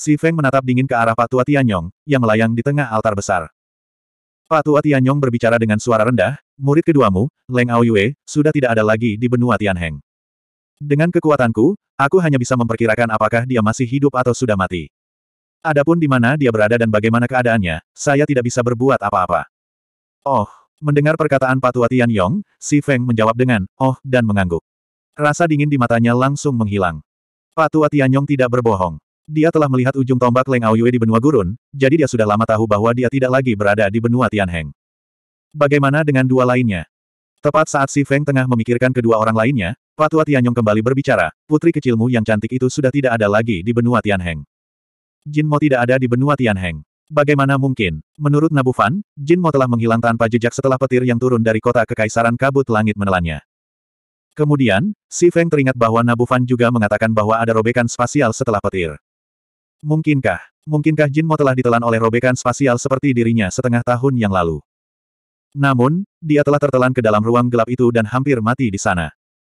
Si Feng menatap dingin ke arah Patua Tianyong, yang melayang di tengah altar besar. Patua Tianyong berbicara dengan suara rendah, murid keduamu, Leng Aoyue, sudah tidak ada lagi di benua Tianheng. Dengan kekuatanku, aku hanya bisa memperkirakan apakah dia masih hidup atau sudah mati. Adapun di mana dia berada dan bagaimana keadaannya, saya tidak bisa berbuat apa-apa. Oh, mendengar perkataan Patua Tianyong, Si Feng menjawab dengan, oh, dan mengangguk. Rasa dingin di matanya langsung menghilang. Patua Tianyong tidak berbohong. Dia telah melihat ujung tombak Leng Aoyue di benua gurun, jadi dia sudah lama tahu bahwa dia tidak lagi berada di benua Tianheng. Bagaimana dengan dua lainnya? Tepat saat Si Feng tengah memikirkan kedua orang lainnya, Patua Tianyong kembali berbicara, putri kecilmu yang cantik itu sudah tidak ada lagi di benua Tianheng. Jin Mo tidak ada di benua Tianheng. Bagaimana mungkin? Menurut Nabu Fan, Jin Mo telah menghilang tanpa jejak setelah petir yang turun dari kota kekaisaran kabut langit menelannya. Kemudian, Si Feng teringat bahwa Nabu Fan juga mengatakan bahwa ada robekan spasial setelah petir. Mungkinkah, mungkinkah Jinmo telah ditelan oleh robekan spasial seperti dirinya setengah tahun yang lalu? Namun, dia telah tertelan ke dalam ruang gelap itu dan hampir mati di sana.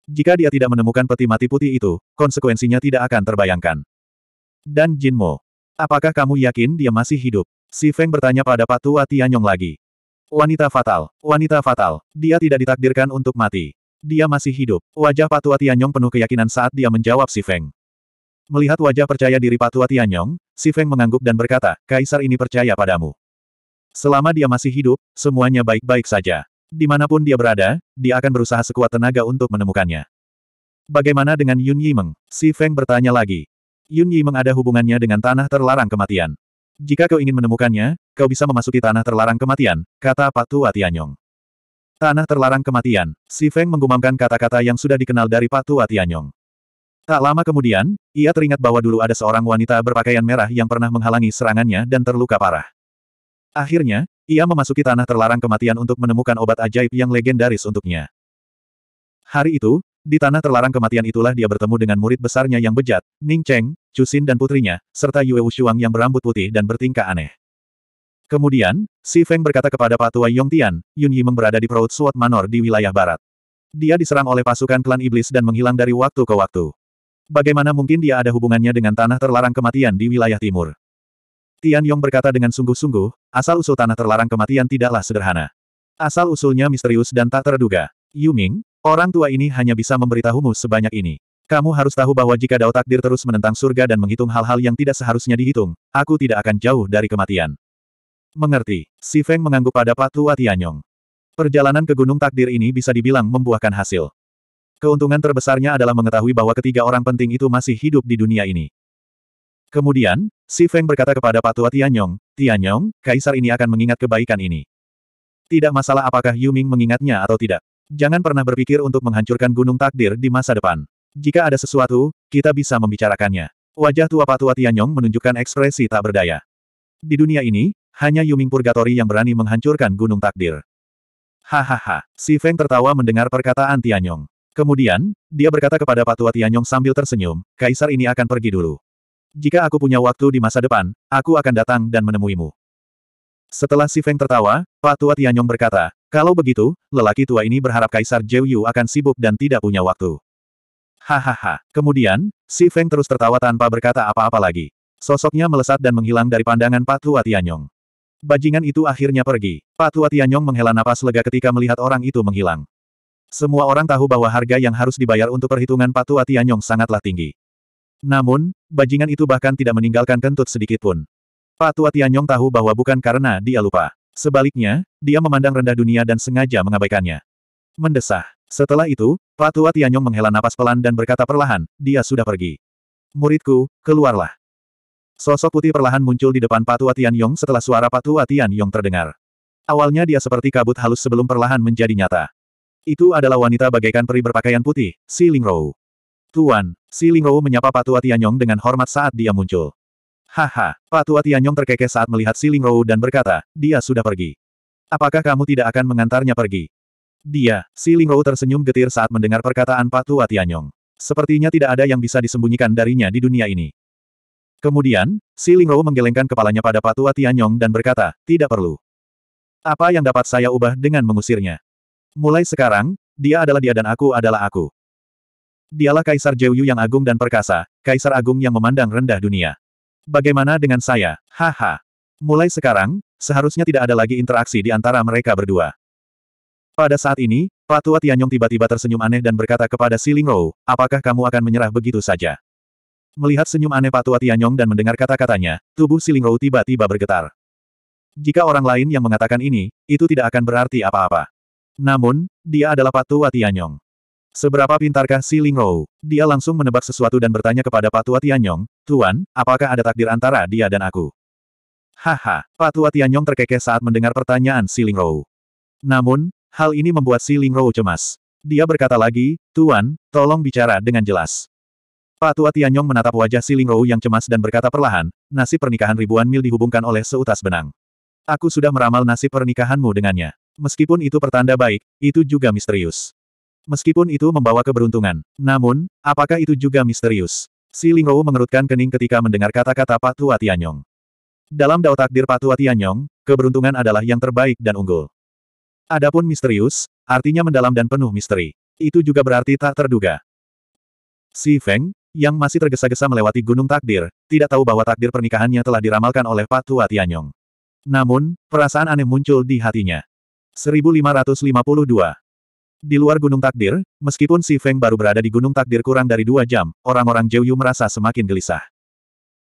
Jika dia tidak menemukan peti mati putih itu, konsekuensinya tidak akan terbayangkan. Dan Jinmo, apakah kamu yakin dia masih hidup? Si Feng bertanya pada Patua Tianyong lagi. Wanita fatal, wanita fatal, dia tidak ditakdirkan untuk mati. Dia masih hidup. Wajah Patua Tianyong penuh keyakinan saat dia menjawab si Feng. Melihat wajah percaya diri Patua Tianyong, si Feng mengangguk dan berkata, Kaisar ini percaya padamu. Selama dia masih hidup, semuanya baik-baik saja. Dimanapun dia berada, dia akan berusaha sekuat tenaga untuk menemukannya. Bagaimana dengan Yun Yimeng? Si Feng bertanya lagi. Yun Yimeng ada hubungannya dengan tanah terlarang kematian. Jika kau ingin menemukannya, kau bisa memasuki tanah terlarang kematian, kata Patua Tianyong. Tanah terlarang kematian, Si Feng menggumamkan kata-kata yang sudah dikenal dari Patua Tianyong. Tak lama kemudian, ia teringat bahwa dulu ada seorang wanita berpakaian merah yang pernah menghalangi serangannya dan terluka parah. Akhirnya, ia memasuki tanah terlarang kematian untuk menemukan obat ajaib yang legendaris untuknya. Hari itu, di tanah terlarang kematian itulah dia bertemu dengan murid besarnya yang bejat, Ning Cheng, Cusin dan putrinya, serta Yue Wushuang yang berambut putih dan bertingkah aneh. Kemudian, Si Feng berkata kepada Patua Tian, Yun Yi berada di perut Suot Manor di wilayah barat. Dia diserang oleh pasukan klan iblis dan menghilang dari waktu ke waktu. Bagaimana mungkin dia ada hubungannya dengan tanah terlarang kematian di wilayah timur? Tian Yong berkata dengan sungguh-sungguh, asal-usul tanah terlarang kematian tidaklah sederhana. Asal-usulnya misterius dan tak terduga. Yu Ming, orang tua ini hanya bisa memberitahumu sebanyak ini. Kamu harus tahu bahwa jika Dao Takdir terus menentang surga dan menghitung hal-hal yang tidak seharusnya dihitung, aku tidak akan jauh dari kematian. Mengerti, si Feng mengangguk pada patua Tua Tianyong. Perjalanan ke Gunung Takdir ini bisa dibilang membuahkan hasil. Keuntungan terbesarnya adalah mengetahui bahwa ketiga orang penting itu masih hidup di dunia ini. Kemudian, Si Feng berkata kepada Pak Tua Tianyong, Tianyong, kaisar ini akan mengingat kebaikan ini. Tidak masalah apakah Yuming mengingatnya atau tidak. Jangan pernah berpikir untuk menghancurkan gunung takdir di masa depan. Jika ada sesuatu, kita bisa membicarakannya. Wajah tua Pak Tua Tianyong menunjukkan ekspresi tak berdaya. Di dunia ini, hanya Yuming Purgatory yang berani menghancurkan gunung takdir. Hahaha, Si Feng tertawa mendengar perkataan Tianyong. Kemudian, dia berkata kepada Patua Tianyong sambil tersenyum, Kaisar ini akan pergi dulu. Jika aku punya waktu di masa depan, aku akan datang dan menemuimu. Setelah Si Feng tertawa, Patua Tianyong berkata, kalau begitu, lelaki tua ini berharap Kaisar Zhou Yu akan sibuk dan tidak punya waktu. Hahaha. Kemudian, Si Feng terus tertawa tanpa berkata apa-apa lagi. Sosoknya melesat dan menghilang dari pandangan Patua Tianyong. Bajingan itu akhirnya pergi. Patua Tianyong menghela napas lega ketika melihat orang itu menghilang. Semua orang tahu bahwa harga yang harus dibayar untuk perhitungan Patu Atianyong sangatlah tinggi. Namun, bajingan itu bahkan tidak meninggalkan kentut sedikitpun. Patu Atianyong tahu bahwa bukan karena dia lupa. Sebaliknya, dia memandang rendah dunia dan sengaja mengabaikannya. Mendesah. Setelah itu, Patu Atianyong menghela napas pelan dan berkata perlahan, dia sudah pergi. Muridku, keluarlah. Sosok putih perlahan muncul di depan Patu Atianyong setelah suara Patu Atianyong terdengar. Awalnya dia seperti kabut halus sebelum perlahan menjadi nyata. Itu adalah wanita bagaikan peri berpakaian putih, Si Lingrou. Tuan, Si Lingrou menyapa Patua Tianyong dengan hormat saat dia muncul. Haha, Patua Tianyong terkekeh saat melihat Si Lingrou dan berkata, dia sudah pergi. Apakah kamu tidak akan mengantarnya pergi? Dia, Si Lingrou tersenyum getir saat mendengar perkataan Patua Tianyong. Sepertinya tidak ada yang bisa disembunyikan darinya di dunia ini. Kemudian, Si Lingrou menggelengkan kepalanya pada Patua Tianyong dan berkata, tidak perlu. Apa yang dapat saya ubah dengan mengusirnya? Mulai sekarang, dia adalah dia dan aku adalah aku. Dialah Kaisar Jeuyu yang agung dan perkasa, Kaisar Agung yang memandang rendah dunia. Bagaimana dengan saya? Haha. Mulai sekarang, seharusnya tidak ada lagi interaksi di antara mereka berdua. Pada saat ini, Patua Tianyong tiba-tiba tersenyum aneh dan berkata kepada Ling Rou, apakah kamu akan menyerah begitu saja? Melihat senyum aneh Patua Tianyong dan mendengar kata-katanya, tubuh Ling Rou tiba-tiba bergetar. Jika orang lain yang mengatakan ini, itu tidak akan berarti apa-apa. Namun, dia adalah Patua Tianyong. Seberapa pintarkah si Ling Dia langsung menebak sesuatu dan bertanya kepada Patua Tianyong, Tuan, apakah ada takdir antara dia dan aku? Haha, Patua Tianyong terkekeh saat mendengar pertanyaan si Ling Namun, hal ini membuat si Ling cemas. Dia berkata lagi, Tuan, tolong bicara dengan jelas. Patua Tianyong menatap wajah si Ling yang cemas dan berkata perlahan, nasib pernikahan ribuan mil dihubungkan oleh seutas benang. Aku sudah meramal nasib pernikahanmu dengannya. Meskipun itu pertanda baik, itu juga misterius. Meskipun itu membawa keberuntungan. Namun, apakah itu juga misterius? Si Lingrou mengerutkan kening ketika mendengar kata-kata Pak Tua Tianyong. Dalam dao takdir Pak Tua Tianyong, keberuntungan adalah yang terbaik dan unggul. Adapun misterius, artinya mendalam dan penuh misteri. Itu juga berarti tak terduga. Si Feng, yang masih tergesa-gesa melewati gunung takdir, tidak tahu bahwa takdir pernikahannya telah diramalkan oleh Pak Tua Tianyong. Namun, perasaan aneh muncul di hatinya. 1552. Di luar Gunung Takdir, meskipun Si Feng baru berada di Gunung Takdir kurang dari dua jam, orang-orang Zhou Yu merasa semakin gelisah.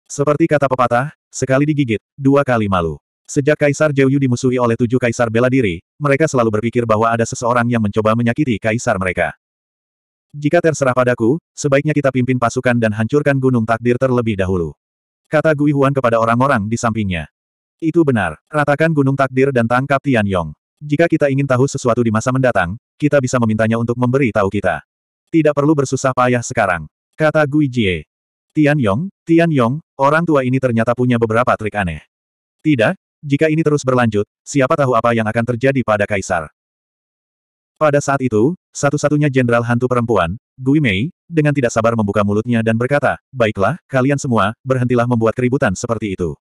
Seperti kata pepatah, sekali digigit, dua kali malu. Sejak Kaisar Zhou Yu dimusuhi oleh tujuh kaisar bela diri, mereka selalu berpikir bahwa ada seseorang yang mencoba menyakiti kaisar mereka. Jika terserah padaku, sebaiknya kita pimpin pasukan dan hancurkan Gunung Takdir terlebih dahulu. Kata Gui Huan kepada orang-orang di sampingnya. Itu benar, ratakan Gunung Takdir dan tangkap Tian Yong. Jika kita ingin tahu sesuatu di masa mendatang, kita bisa memintanya untuk memberi tahu kita. Tidak perlu bersusah payah sekarang. Kata Gui Jie. Tian Yong, Tian Yong, orang tua ini ternyata punya beberapa trik aneh. Tidak, jika ini terus berlanjut, siapa tahu apa yang akan terjadi pada Kaisar. Pada saat itu, satu-satunya jenderal hantu perempuan, Gui Mei, dengan tidak sabar membuka mulutnya dan berkata, Baiklah, kalian semua, berhentilah membuat keributan seperti itu.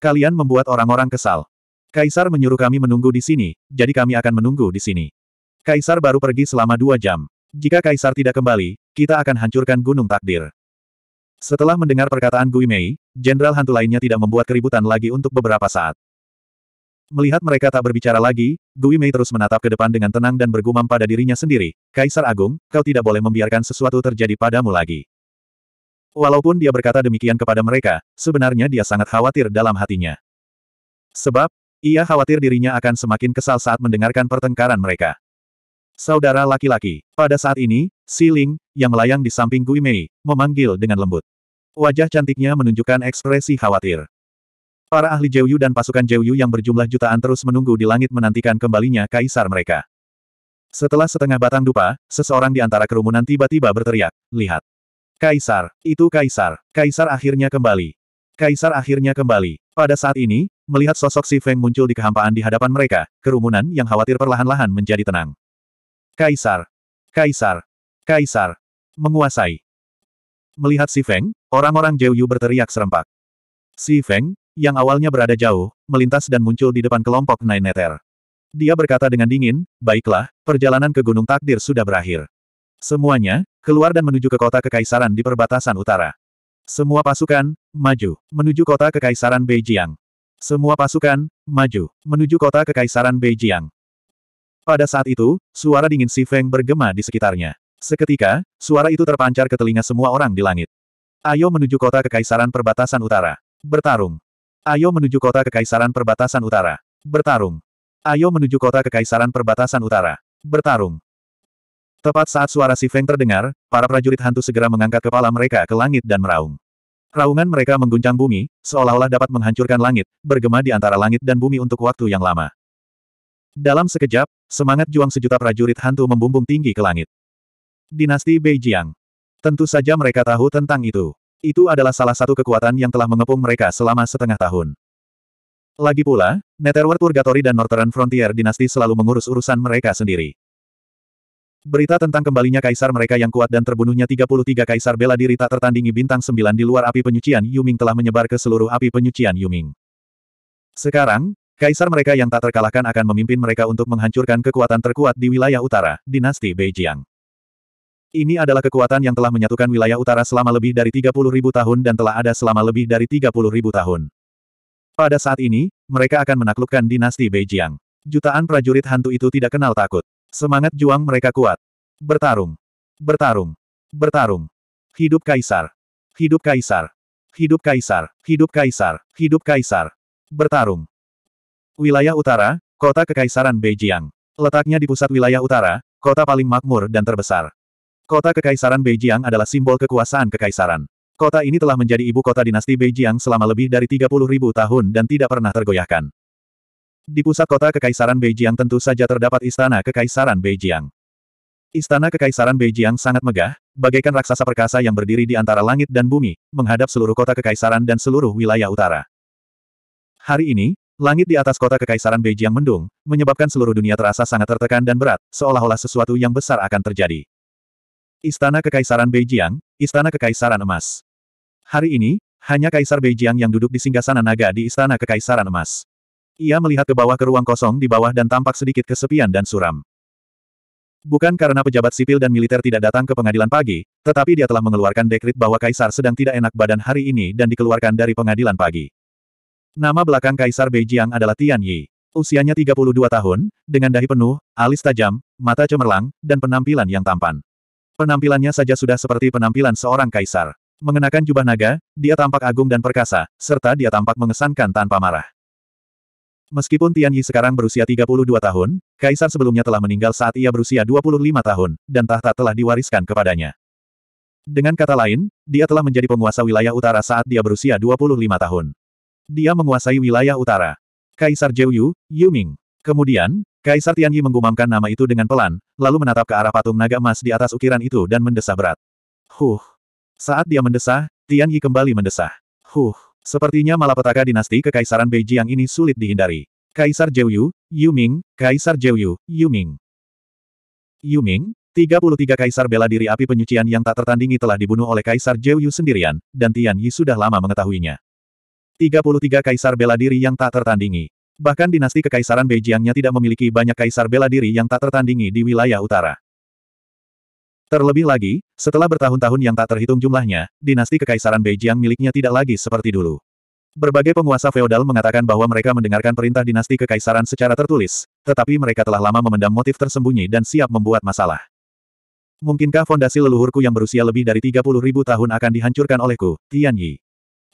Kalian membuat orang-orang kesal. Kaisar menyuruh kami menunggu di sini, jadi kami akan menunggu di sini. Kaisar baru pergi selama dua jam. Jika Kaisar tidak kembali, kita akan hancurkan gunung takdir. Setelah mendengar perkataan Gui Mei, jenderal hantu lainnya tidak membuat keributan lagi untuk beberapa saat. Melihat mereka tak berbicara lagi, Gui Mei terus menatap ke depan dengan tenang dan bergumam pada dirinya sendiri, Kaisar Agung, kau tidak boleh membiarkan sesuatu terjadi padamu lagi. Walaupun dia berkata demikian kepada mereka, sebenarnya dia sangat khawatir dalam hatinya. Sebab, ia khawatir dirinya akan semakin kesal saat mendengarkan pertengkaran mereka. Saudara laki-laki, pada saat ini, Si Ling, yang melayang di samping Gui Mei, memanggil dengan lembut. Wajah cantiknya menunjukkan ekspresi khawatir. Para ahli Jeyu dan pasukan Jeyu yang berjumlah jutaan terus menunggu di langit menantikan kembalinya kaisar mereka. Setelah setengah batang dupa, seseorang di antara kerumunan tiba-tiba berteriak, lihat. Kaisar, itu Kaisar, Kaisar akhirnya kembali. Kaisar akhirnya kembali. Pada saat ini, Melihat sosok si Feng muncul di kehampaan di hadapan mereka, kerumunan yang khawatir perlahan-lahan menjadi tenang. Kaisar! Kaisar! Kaisar! Menguasai! Melihat si Feng, orang-orang Yu berteriak serempak. Si Feng, yang awalnya berada jauh, melintas dan muncul di depan kelompok Nine Nether. Dia berkata dengan dingin, baiklah, perjalanan ke Gunung Takdir sudah berakhir. Semuanya, keluar dan menuju ke kota kekaisaran di perbatasan utara. Semua pasukan, maju, menuju kota kekaisaran Beijiang. Semua pasukan, maju, menuju kota Kekaisaran Beijiang. Pada saat itu, suara dingin Si Feng bergema di sekitarnya. Seketika, suara itu terpancar ke telinga semua orang di langit. Ayo menuju kota Kekaisaran Perbatasan Utara. Bertarung. Ayo menuju kota Kekaisaran Perbatasan Utara. Bertarung. Ayo menuju kota Kekaisaran Perbatasan Utara. Bertarung. Tepat saat suara Si Feng terdengar, para prajurit hantu segera mengangkat kepala mereka ke langit dan meraung. Raungan mereka mengguncang bumi, seolah-olah dapat menghancurkan langit, bergema di antara langit dan bumi untuk waktu yang lama. Dalam sekejap, semangat juang sejuta prajurit hantu membumbung tinggi ke langit. Dinasti Beijiang. Tentu saja mereka tahu tentang itu. Itu adalah salah satu kekuatan yang telah mengepung mereka selama setengah tahun. Lagi pula, Netherworld Purgatory dan Northern Frontier Dinasti selalu mengurus urusan mereka sendiri. Berita tentang kembalinya kaisar mereka yang kuat dan terbunuhnya 33 kaisar bela diri tak tertandingi bintang 9 di luar api penyucian Yuming telah menyebar ke seluruh api penyucian Yuming. Sekarang, kaisar mereka yang tak terkalahkan akan memimpin mereka untuk menghancurkan kekuatan terkuat di wilayah utara, dinasti Beijiang. Ini adalah kekuatan yang telah menyatukan wilayah utara selama lebih dari ribu tahun dan telah ada selama lebih dari ribu tahun. Pada saat ini, mereka akan menaklukkan dinasti Beijiang. Jutaan prajurit hantu itu tidak kenal takut. Semangat juang mereka kuat. Bertarung. Bertarung. Bertarung. Hidup Kaisar. Hidup Kaisar. Hidup Kaisar. Hidup Kaisar. Hidup Kaisar. Bertarung. Wilayah utara, kota Kekaisaran Beijing. Letaknya di pusat wilayah utara, kota paling makmur dan terbesar. Kota Kekaisaran Beijing adalah simbol kekuasaan kekaisaran. Kota ini telah menjadi ibu kota dinasti Beijing selama lebih dari 30.000 tahun dan tidak pernah tergoyahkan. Di pusat kota Kekaisaran Beijiang tentu saja terdapat Istana Kekaisaran Beijiang. Istana Kekaisaran Beijiang sangat megah, bagaikan raksasa perkasa yang berdiri di antara langit dan bumi, menghadap seluruh kota Kekaisaran dan seluruh wilayah utara. Hari ini, langit di atas kota Kekaisaran Beijiang mendung, menyebabkan seluruh dunia terasa sangat tertekan dan berat, seolah-olah sesuatu yang besar akan terjadi. Istana Kekaisaran Beijiang, Istana Kekaisaran Emas. Hari ini, hanya Kaisar Beijiang yang duduk di singgasana naga di Istana Kekaisaran Emas. Ia melihat ke bawah ke ruang kosong di bawah dan tampak sedikit kesepian dan suram. Bukan karena pejabat sipil dan militer tidak datang ke pengadilan pagi, tetapi dia telah mengeluarkan dekrit bahwa Kaisar sedang tidak enak badan hari ini dan dikeluarkan dari pengadilan pagi. Nama belakang Kaisar Beijiang adalah Tian Yi. Usianya 32 tahun, dengan dahi penuh, alis tajam, mata cemerlang, dan penampilan yang tampan. Penampilannya saja sudah seperti penampilan seorang kaisar. Mengenakan jubah naga, dia tampak agung dan perkasa, serta dia tampak mengesankan tanpa marah. Meskipun Tian Yi sekarang berusia 32 tahun, kaisar sebelumnya telah meninggal saat ia berusia 25 tahun, dan tahta telah diwariskan kepadanya. Dengan kata lain, dia telah menjadi penguasa wilayah utara saat dia berusia 25 tahun. Dia menguasai wilayah utara. Kaisar Zhou Yu, Yu Ming. Kemudian, Kaisar Tian Yi menggumamkan nama itu dengan pelan, lalu menatap ke arah patung naga emas di atas ukiran itu dan mendesah berat. Huh. Saat dia mendesah, Tian Yi kembali mendesah. Huh. Sepertinya malapetaka dinasti kekaisaran Beijing ini sulit dihindari. Kaisar Jeuyu, Yu, Ming, Kaisar Jeuyu, Yu, Ming. Yu Ming, 33 kaisar bela diri api penyucian yang tak tertandingi telah dibunuh oleh Kaisar Jeuyu sendirian, dan Tian Yi sudah lama mengetahuinya. 33 kaisar bela diri yang tak tertandingi. Bahkan dinasti kekaisaran Beijingnya tidak memiliki banyak kaisar bela diri yang tak tertandingi di wilayah utara. Terlebih lagi, setelah bertahun-tahun yang tak terhitung jumlahnya, dinasti kekaisaran Beijing miliknya tidak lagi seperti dulu. Berbagai penguasa feodal mengatakan bahwa mereka mendengarkan perintah dinasti kekaisaran secara tertulis, tetapi mereka telah lama memendam motif tersembunyi dan siap membuat masalah. Mungkinkah fondasi leluhurku yang berusia lebih dari 30 ribu tahun akan dihancurkan olehku, Tian Yi?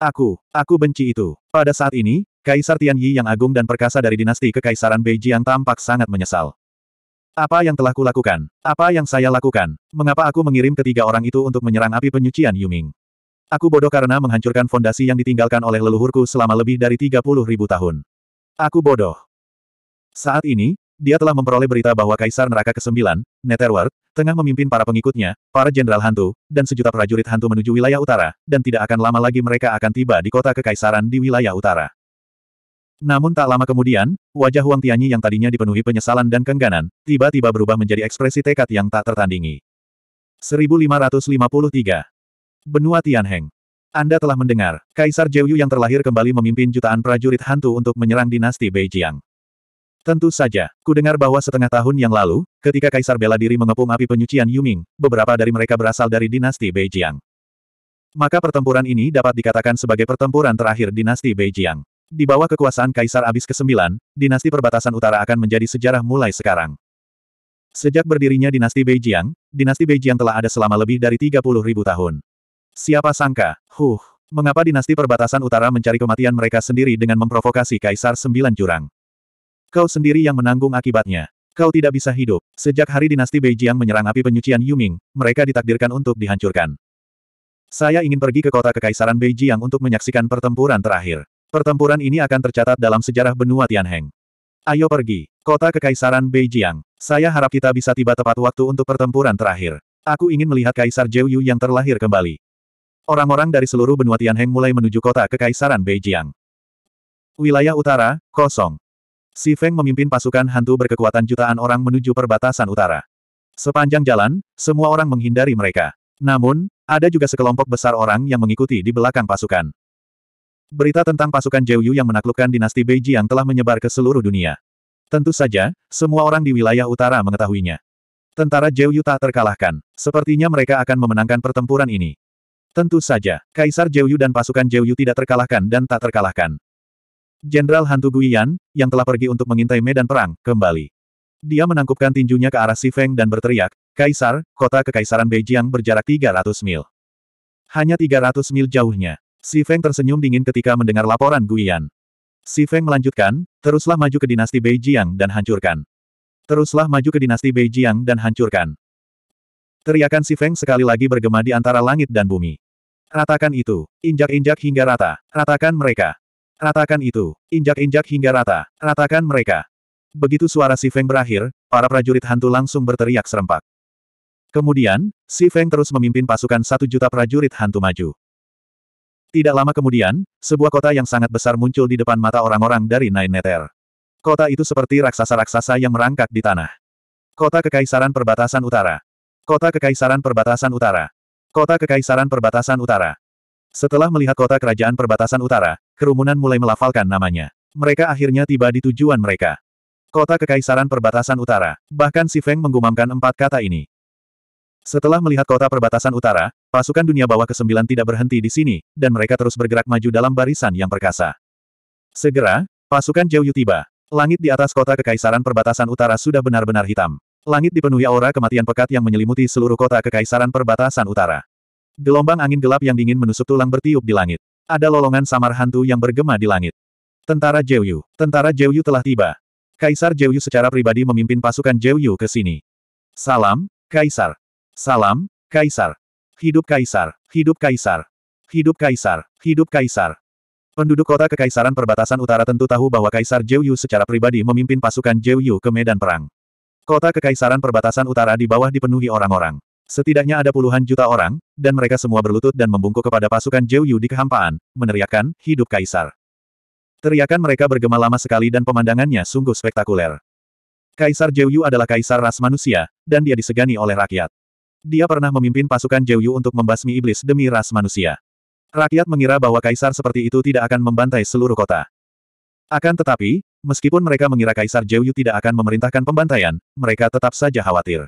Aku, aku benci itu. Pada saat ini, Kaisar Tian Yi yang agung dan perkasa dari dinasti kekaisaran Beijing tampak sangat menyesal. Apa yang telah kulakukan? Apa yang saya lakukan? Mengapa aku mengirim ketiga orang itu untuk menyerang api penyucian Yuming? Aku bodoh karena menghancurkan fondasi yang ditinggalkan oleh leluhurku selama lebih dari 30 ribu tahun. Aku bodoh. Saat ini, dia telah memperoleh berita bahwa Kaisar Neraka ke-9, Netherworld, tengah memimpin para pengikutnya, para jenderal hantu, dan sejuta prajurit hantu menuju wilayah utara, dan tidak akan lama lagi mereka akan tiba di kota kekaisaran di wilayah utara. Namun tak lama kemudian, wajah Huang Tianyi yang tadinya dipenuhi penyesalan dan kengganan, tiba-tiba berubah menjadi ekspresi tekad yang tak tertandingi. 1553. Benua Tianheng. Anda telah mendengar, Kaisar Jeoyu yang terlahir kembali memimpin jutaan prajurit hantu untuk menyerang dinasti Beijiang. Tentu saja, kudengar bahwa setengah tahun yang lalu, ketika Kaisar bela diri mengepung api penyucian Yuming, beberapa dari mereka berasal dari dinasti Beijiang. Maka pertempuran ini dapat dikatakan sebagai pertempuran terakhir dinasti Beijiang. Di bawah kekuasaan Kaisar Abis ke-9, dinasti perbatasan utara akan menjadi sejarah mulai sekarang. Sejak berdirinya dinasti Beijiang, dinasti Beijiang telah ada selama lebih dari 30 ribu tahun. Siapa sangka, huh, mengapa dinasti perbatasan utara mencari kematian mereka sendiri dengan memprovokasi Kaisar Sembilan Jurang? Kau sendiri yang menanggung akibatnya. Kau tidak bisa hidup. Sejak hari dinasti Beijiang menyerang api penyucian Yuming, mereka ditakdirkan untuk dihancurkan. Saya ingin pergi ke kota kekaisaran Beijiang untuk menyaksikan pertempuran terakhir. Pertempuran ini akan tercatat dalam sejarah benua Tianheng. Ayo pergi, kota kekaisaran Beijing. Saya harap kita bisa tiba tepat waktu untuk pertempuran terakhir. Aku ingin melihat Kaisar Zhou Yu yang terlahir kembali. Orang-orang dari seluruh benua Tianheng mulai menuju kota kekaisaran Beijing. Wilayah utara, kosong. Si Feng memimpin pasukan hantu berkekuatan jutaan orang menuju perbatasan utara. Sepanjang jalan, semua orang menghindari mereka. Namun, ada juga sekelompok besar orang yang mengikuti di belakang pasukan. Berita tentang pasukan Yu yang menaklukkan dinasti Beiji yang telah menyebar ke seluruh dunia. Tentu saja, semua orang di wilayah utara mengetahuinya. Tentara Yu tak terkalahkan. Sepertinya mereka akan memenangkan pertempuran ini. Tentu saja, Kaisar Yu dan pasukan Yu tidak terkalahkan dan tak terkalahkan. Jenderal Hantu Guiyan, yang telah pergi untuk mengintai medan perang, kembali. Dia menangkupkan tinjunya ke arah Si Feng dan berteriak, Kaisar, kota kekaisaran Beijing berjarak 300 mil. Hanya 300 mil jauhnya. Si Feng tersenyum dingin ketika mendengar laporan Yan. Si Feng melanjutkan, teruslah maju ke dinasti Beijiang dan hancurkan. Teruslah maju ke dinasti Beijiang dan hancurkan. Teriakan Si Feng sekali lagi bergema di antara langit dan bumi. Ratakan itu, injak-injak hingga rata, ratakan mereka. Ratakan itu, injak-injak hingga rata, ratakan mereka. Begitu suara Si Feng berakhir, para prajurit hantu langsung berteriak serempak. Kemudian, Si Feng terus memimpin pasukan satu juta prajurit hantu maju. Tidak lama kemudian, sebuah kota yang sangat besar muncul di depan mata orang-orang dari Nine Nether. Kota itu seperti raksasa-raksasa yang merangkak di tanah. Kota Kekaisaran Perbatasan Utara. Kota Kekaisaran Perbatasan Utara. Kota Kekaisaran Perbatasan Utara. Setelah melihat kota kerajaan perbatasan utara, kerumunan mulai melafalkan namanya. Mereka akhirnya tiba di tujuan mereka. Kota Kekaisaran Perbatasan Utara. Bahkan Si Feng menggumamkan empat kata ini. Setelah melihat kota perbatasan utara, Pasukan dunia bawah ke-9 tidak berhenti di sini, dan mereka terus bergerak maju dalam barisan yang perkasa. Segera, pasukan Yu tiba. Langit di atas kota Kekaisaran Perbatasan Utara sudah benar-benar hitam. Langit dipenuhi aura kematian pekat yang menyelimuti seluruh kota Kekaisaran Perbatasan Utara. Gelombang angin gelap yang dingin menusuk tulang bertiup di langit. Ada lolongan samar hantu yang bergema di langit. Tentara Yu, Tentara Yu telah tiba. Kaisar Yu secara pribadi memimpin pasukan Yu ke sini. Salam, Kaisar. Salam, Kaisar. Hidup Kaisar! Hidup Kaisar! Hidup Kaisar! Hidup Kaisar! Penduduk kota Kekaisaran Perbatasan Utara tentu tahu bahwa Kaisar Zhou Yu secara pribadi memimpin pasukan Zhou Yu ke medan perang. Kota Kekaisaran Perbatasan Utara di bawah dipenuhi orang-orang. Setidaknya ada puluhan juta orang, dan mereka semua berlutut dan membungkuk kepada pasukan Zhou Yu di kehampaan, meneriakkan, hidup Kaisar. Teriakan mereka bergema lama sekali dan pemandangannya sungguh spektakuler. Kaisar Zhou Yu adalah kaisar ras manusia, dan dia disegani oleh rakyat. Dia pernah memimpin pasukan Jeyu untuk membasmi iblis demi ras manusia. Rakyat mengira bahwa kaisar seperti itu tidak akan membantai seluruh kota. Akan tetapi, meskipun mereka mengira kaisar Jeyu tidak akan memerintahkan pembantaian, mereka tetap saja khawatir.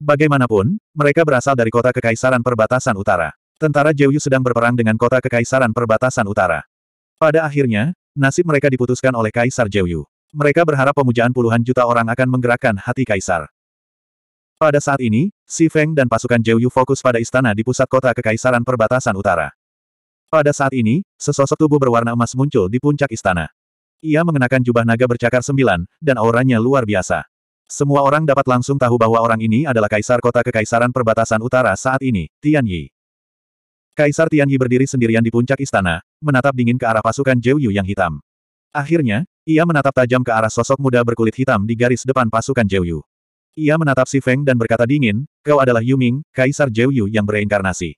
Bagaimanapun, mereka berasal dari kota kekaisaran perbatasan utara. Tentara Jeyu sedang berperang dengan kota kekaisaran perbatasan utara. Pada akhirnya, nasib mereka diputuskan oleh Kaisar Jeyu. Mereka berharap pemujaan puluhan juta orang akan menggerakkan hati Kaisar. Pada saat ini, Si Feng dan pasukan Zhou Yu fokus pada istana di pusat kota Kekaisaran Perbatasan Utara. Pada saat ini, sesosok tubuh berwarna emas muncul di puncak istana. Ia mengenakan jubah naga bercakar sembilan, dan auranya luar biasa. Semua orang dapat langsung tahu bahwa orang ini adalah kaisar kota Kekaisaran Perbatasan Utara saat ini, Tian Yi. Kaisar Tian Yi berdiri sendirian di puncak istana, menatap dingin ke arah pasukan Zhou Yu yang hitam. Akhirnya, ia menatap tajam ke arah sosok muda berkulit hitam di garis depan pasukan Zhou Yu. Ia menatap Si Feng dan berkata dingin, kau adalah Yuming, Kaisar Yu yang bereinkarnasi.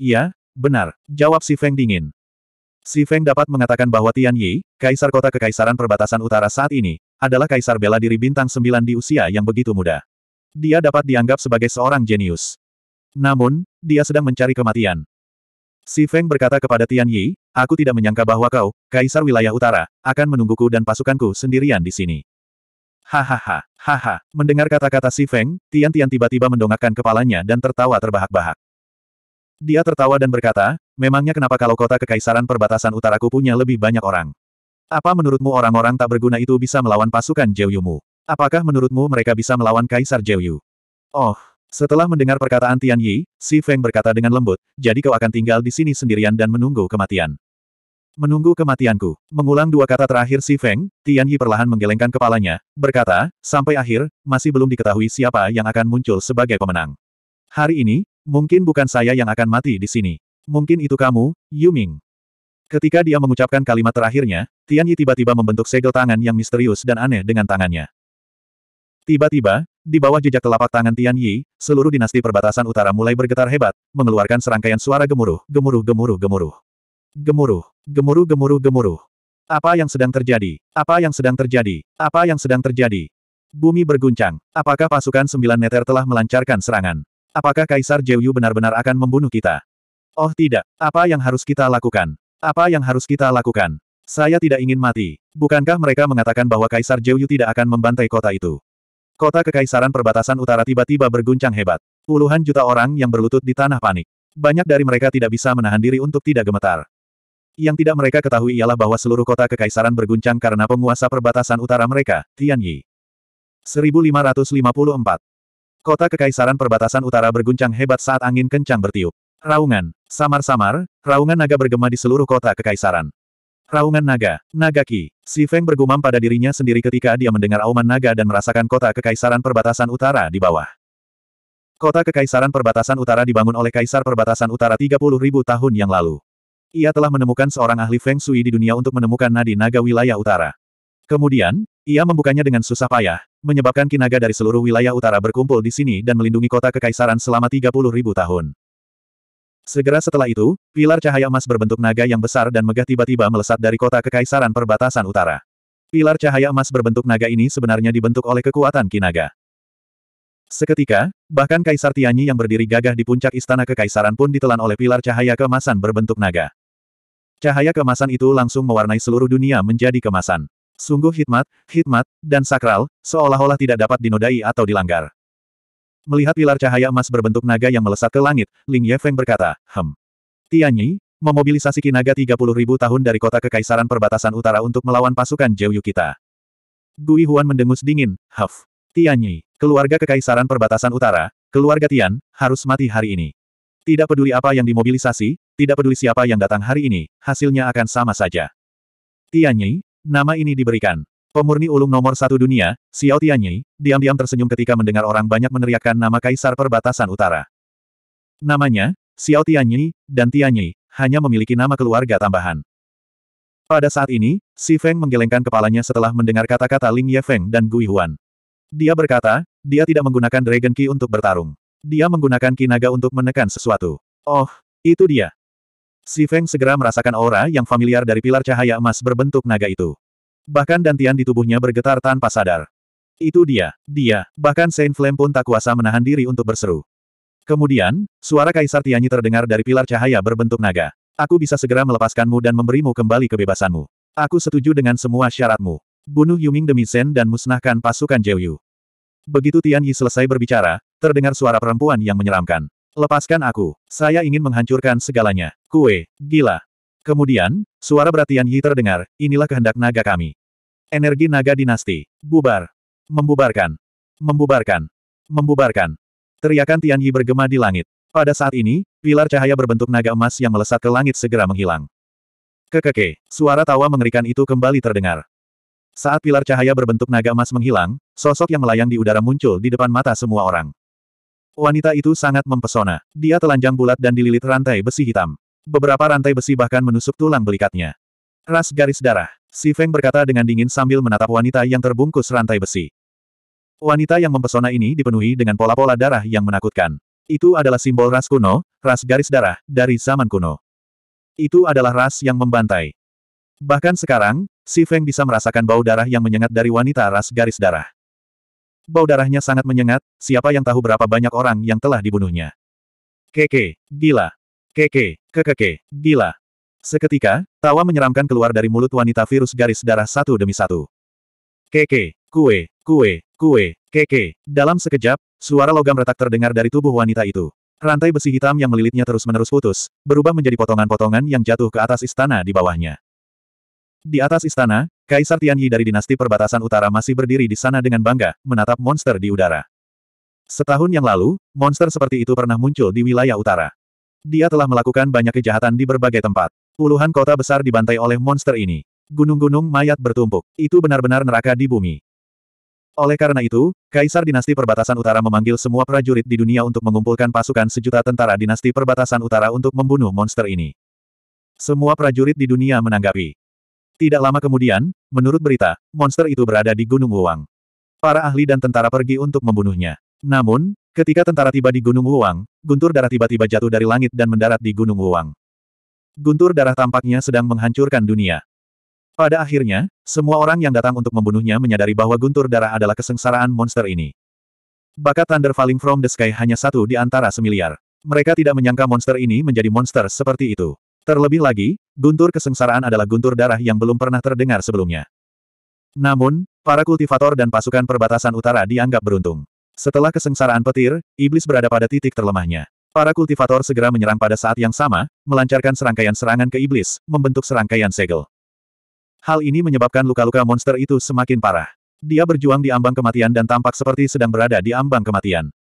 Iya, benar, jawab Si Feng dingin. Si Feng dapat mengatakan bahwa Tian Yi, Kaisar Kota Kekaisaran Perbatasan Utara saat ini, adalah Kaisar Bela Diri Bintang 9 di usia yang begitu muda. Dia dapat dianggap sebagai seorang jenius. Namun, dia sedang mencari kematian. Si Feng berkata kepada Tian Yi, aku tidak menyangka bahwa kau, Kaisar Wilayah Utara, akan menungguku dan pasukanku sendirian di sini. Hahaha, haha. Mendengar kata-kata si Feng, Tian Tian tiba-tiba mendongakkan kepalanya dan tertawa terbahak-bahak. Dia tertawa dan berkata, memangnya kenapa kalau kota kekaisaran perbatasan utaraku punya lebih banyak orang? Apa menurutmu orang-orang tak berguna itu bisa melawan pasukan Mu? Apakah menurutmu mereka bisa melawan Kaisar Yu? Oh, setelah mendengar perkataan Tian Yi, si Feng berkata dengan lembut, jadi kau akan tinggal di sini sendirian dan menunggu kematian. Menunggu kematianku. Mengulang dua kata terakhir si Feng, Tian Yi perlahan menggelengkan kepalanya, berkata, sampai akhir, masih belum diketahui siapa yang akan muncul sebagai pemenang. Hari ini, mungkin bukan saya yang akan mati di sini. Mungkin itu kamu, Yu Ming. Ketika dia mengucapkan kalimat terakhirnya, Tian Yi tiba-tiba membentuk segel tangan yang misterius dan aneh dengan tangannya. Tiba-tiba, di bawah jejak telapak tangan Tian Yi, seluruh dinasti perbatasan utara mulai bergetar hebat, mengeluarkan serangkaian suara gemuruh, gemuruh, gemuruh, gemuruh. Gemuruh. Gemuruh gemuruh gemuruh. Apa yang sedang terjadi? Apa yang sedang terjadi? Apa yang sedang terjadi? Bumi berguncang. Apakah pasukan sembilan neter telah melancarkan serangan? Apakah Kaisar Jeyu benar-benar akan membunuh kita? Oh tidak. Apa yang harus kita lakukan? Apa yang harus kita lakukan? Saya tidak ingin mati. Bukankah mereka mengatakan bahwa Kaisar Jeyu tidak akan membantai kota itu? Kota Kekaisaran Perbatasan Utara tiba-tiba berguncang hebat. Puluhan juta orang yang berlutut di tanah panik. Banyak dari mereka tidak bisa menahan diri untuk tidak gemetar. Yang tidak mereka ketahui ialah bahwa seluruh kota kekaisaran berguncang karena penguasa perbatasan utara mereka, Tianyi. 1554. Kota kekaisaran perbatasan utara berguncang hebat saat angin kencang bertiup. Raungan, samar-samar, raungan naga bergema di seluruh kota kekaisaran. Raungan naga, naga ki, Si Feng bergumam pada dirinya sendiri ketika dia mendengar auman naga dan merasakan kota kekaisaran perbatasan utara di bawah. Kota kekaisaran perbatasan utara dibangun oleh kaisar perbatasan utara 30.000 tahun yang lalu. Ia telah menemukan seorang ahli Feng Shui di dunia untuk menemukan nadi naga wilayah utara. Kemudian, ia membukanya dengan susah payah, menyebabkan kinaga dari seluruh wilayah utara berkumpul di sini dan melindungi kota kekaisaran selama 30 ribu tahun. Segera setelah itu, pilar cahaya emas berbentuk naga yang besar dan megah tiba-tiba melesat dari kota kekaisaran perbatasan utara. Pilar cahaya emas berbentuk naga ini sebenarnya dibentuk oleh kekuatan kinaga. Seketika, bahkan Kaisar Tianyi yang berdiri gagah di puncak istana kekaisaran pun ditelan oleh pilar cahaya keemasan berbentuk naga. Cahaya kemasan itu langsung mewarnai seluruh dunia menjadi kemasan. Sungguh hikmat, hikmat, dan sakral, seolah-olah tidak dapat dinodai atau dilanggar. Melihat pilar cahaya emas berbentuk naga yang melesat ke langit, Ling Yefeng berkata, Hem. Tianyi, memobilisasi Kinaga ribu tahun dari kota Kekaisaran Perbatasan Utara untuk melawan pasukan Jeoyu kita. Gui Huan mendengus dingin, Huff. Tianyi, keluarga Kekaisaran Perbatasan Utara, keluarga Tian, harus mati hari ini. Tidak peduli apa yang dimobilisasi, tidak peduli siapa yang datang hari ini, hasilnya akan sama saja. Tianyi, nama ini diberikan. Pemurni ulung nomor satu dunia, Xiao Tianyi, diam-diam tersenyum ketika mendengar orang banyak meneriakkan nama Kaisar Perbatasan Utara. Namanya, Xiao Tianyi, dan Tianyi, hanya memiliki nama keluarga tambahan. Pada saat ini, Si Feng menggelengkan kepalanya setelah mendengar kata-kata Ling Yefeng dan Gui Huan. Dia berkata, dia tidak menggunakan Dragon Key untuk bertarung. Dia menggunakan kinaga untuk menekan sesuatu. Oh, itu dia. Si Feng segera merasakan aura yang familiar dari pilar cahaya emas berbentuk naga itu. Bahkan dantian di tubuhnya bergetar tanpa sadar. Itu dia, dia, bahkan Saint Flame pun tak kuasa menahan diri untuk berseru. Kemudian, suara Kaisar Tianyi terdengar dari pilar cahaya berbentuk naga. Aku bisa segera melepaskanmu dan memberimu kembali kebebasanmu. Aku setuju dengan semua syaratmu. Bunuh Yuming demi Zen dan musnahkan pasukan Jeoyu. Begitu Tianyi selesai berbicara, Terdengar suara perempuan yang menyeramkan. Lepaskan aku. Saya ingin menghancurkan segalanya. Kue, gila. Kemudian, suara beratian Yi terdengar, inilah kehendak naga kami. Energi naga dinasti. Bubar. Membubarkan. Membubarkan. Membubarkan. Teriakan Tian Yi bergema di langit. Pada saat ini, pilar cahaya berbentuk naga emas yang melesat ke langit segera menghilang. Kekeke, suara tawa mengerikan itu kembali terdengar. Saat pilar cahaya berbentuk naga emas menghilang, sosok yang melayang di udara muncul di depan mata semua orang. Wanita itu sangat mempesona. Dia telanjang bulat dan dililit rantai besi hitam. Beberapa rantai besi bahkan menusuk tulang belikatnya. Ras garis darah. Si Feng berkata dengan dingin sambil menatap wanita yang terbungkus rantai besi. Wanita yang mempesona ini dipenuhi dengan pola-pola darah yang menakutkan. Itu adalah simbol ras kuno, ras garis darah, dari zaman kuno. Itu adalah ras yang membantai. Bahkan sekarang, Si Feng bisa merasakan bau darah yang menyengat dari wanita ras garis darah. Bau darahnya sangat menyengat, siapa yang tahu berapa banyak orang yang telah dibunuhnya. Keke, gila. Keke, kekeke, gila. Seketika, tawa menyeramkan keluar dari mulut wanita virus garis darah satu demi satu. Keke, kue, kue, kue, keke. Dalam sekejap, suara logam retak terdengar dari tubuh wanita itu. Rantai besi hitam yang melilitnya terus-menerus putus, berubah menjadi potongan-potongan yang jatuh ke atas istana di bawahnya. Di atas istana, Kaisar Tianyi dari dinasti perbatasan utara masih berdiri di sana dengan bangga, menatap monster di udara. Setahun yang lalu, monster seperti itu pernah muncul di wilayah utara. Dia telah melakukan banyak kejahatan di berbagai tempat. Puluhan kota besar dibantai oleh monster ini. Gunung-gunung mayat bertumpuk. Itu benar-benar neraka di bumi. Oleh karena itu, Kaisar Dinasti Perbatasan Utara memanggil semua prajurit di dunia untuk mengumpulkan pasukan sejuta tentara Dinasti Perbatasan Utara untuk membunuh monster ini. Semua prajurit di dunia menanggapi. Tidak lama kemudian, menurut berita, monster itu berada di Gunung Wuang. Para ahli dan tentara pergi untuk membunuhnya. Namun, ketika tentara tiba di Gunung Wuang, guntur darah tiba-tiba jatuh dari langit dan mendarat di Gunung Wuang. Guntur darah tampaknya sedang menghancurkan dunia. Pada akhirnya, semua orang yang datang untuk membunuhnya menyadari bahwa guntur darah adalah kesengsaraan monster ini. Bakat Thunder Falling From the Sky hanya satu di antara semiliar. Mereka tidak menyangka monster ini menjadi monster seperti itu. Terlebih lagi, Guntur kesengsaraan adalah guntur darah yang belum pernah terdengar sebelumnya. Namun, para kultivator dan pasukan perbatasan utara dianggap beruntung. Setelah kesengsaraan petir, iblis berada pada titik terlemahnya. Para kultivator segera menyerang pada saat yang sama, melancarkan serangkaian serangan ke iblis, membentuk serangkaian segel. Hal ini menyebabkan luka-luka monster itu semakin parah. Dia berjuang di ambang kematian dan tampak seperti sedang berada di ambang kematian.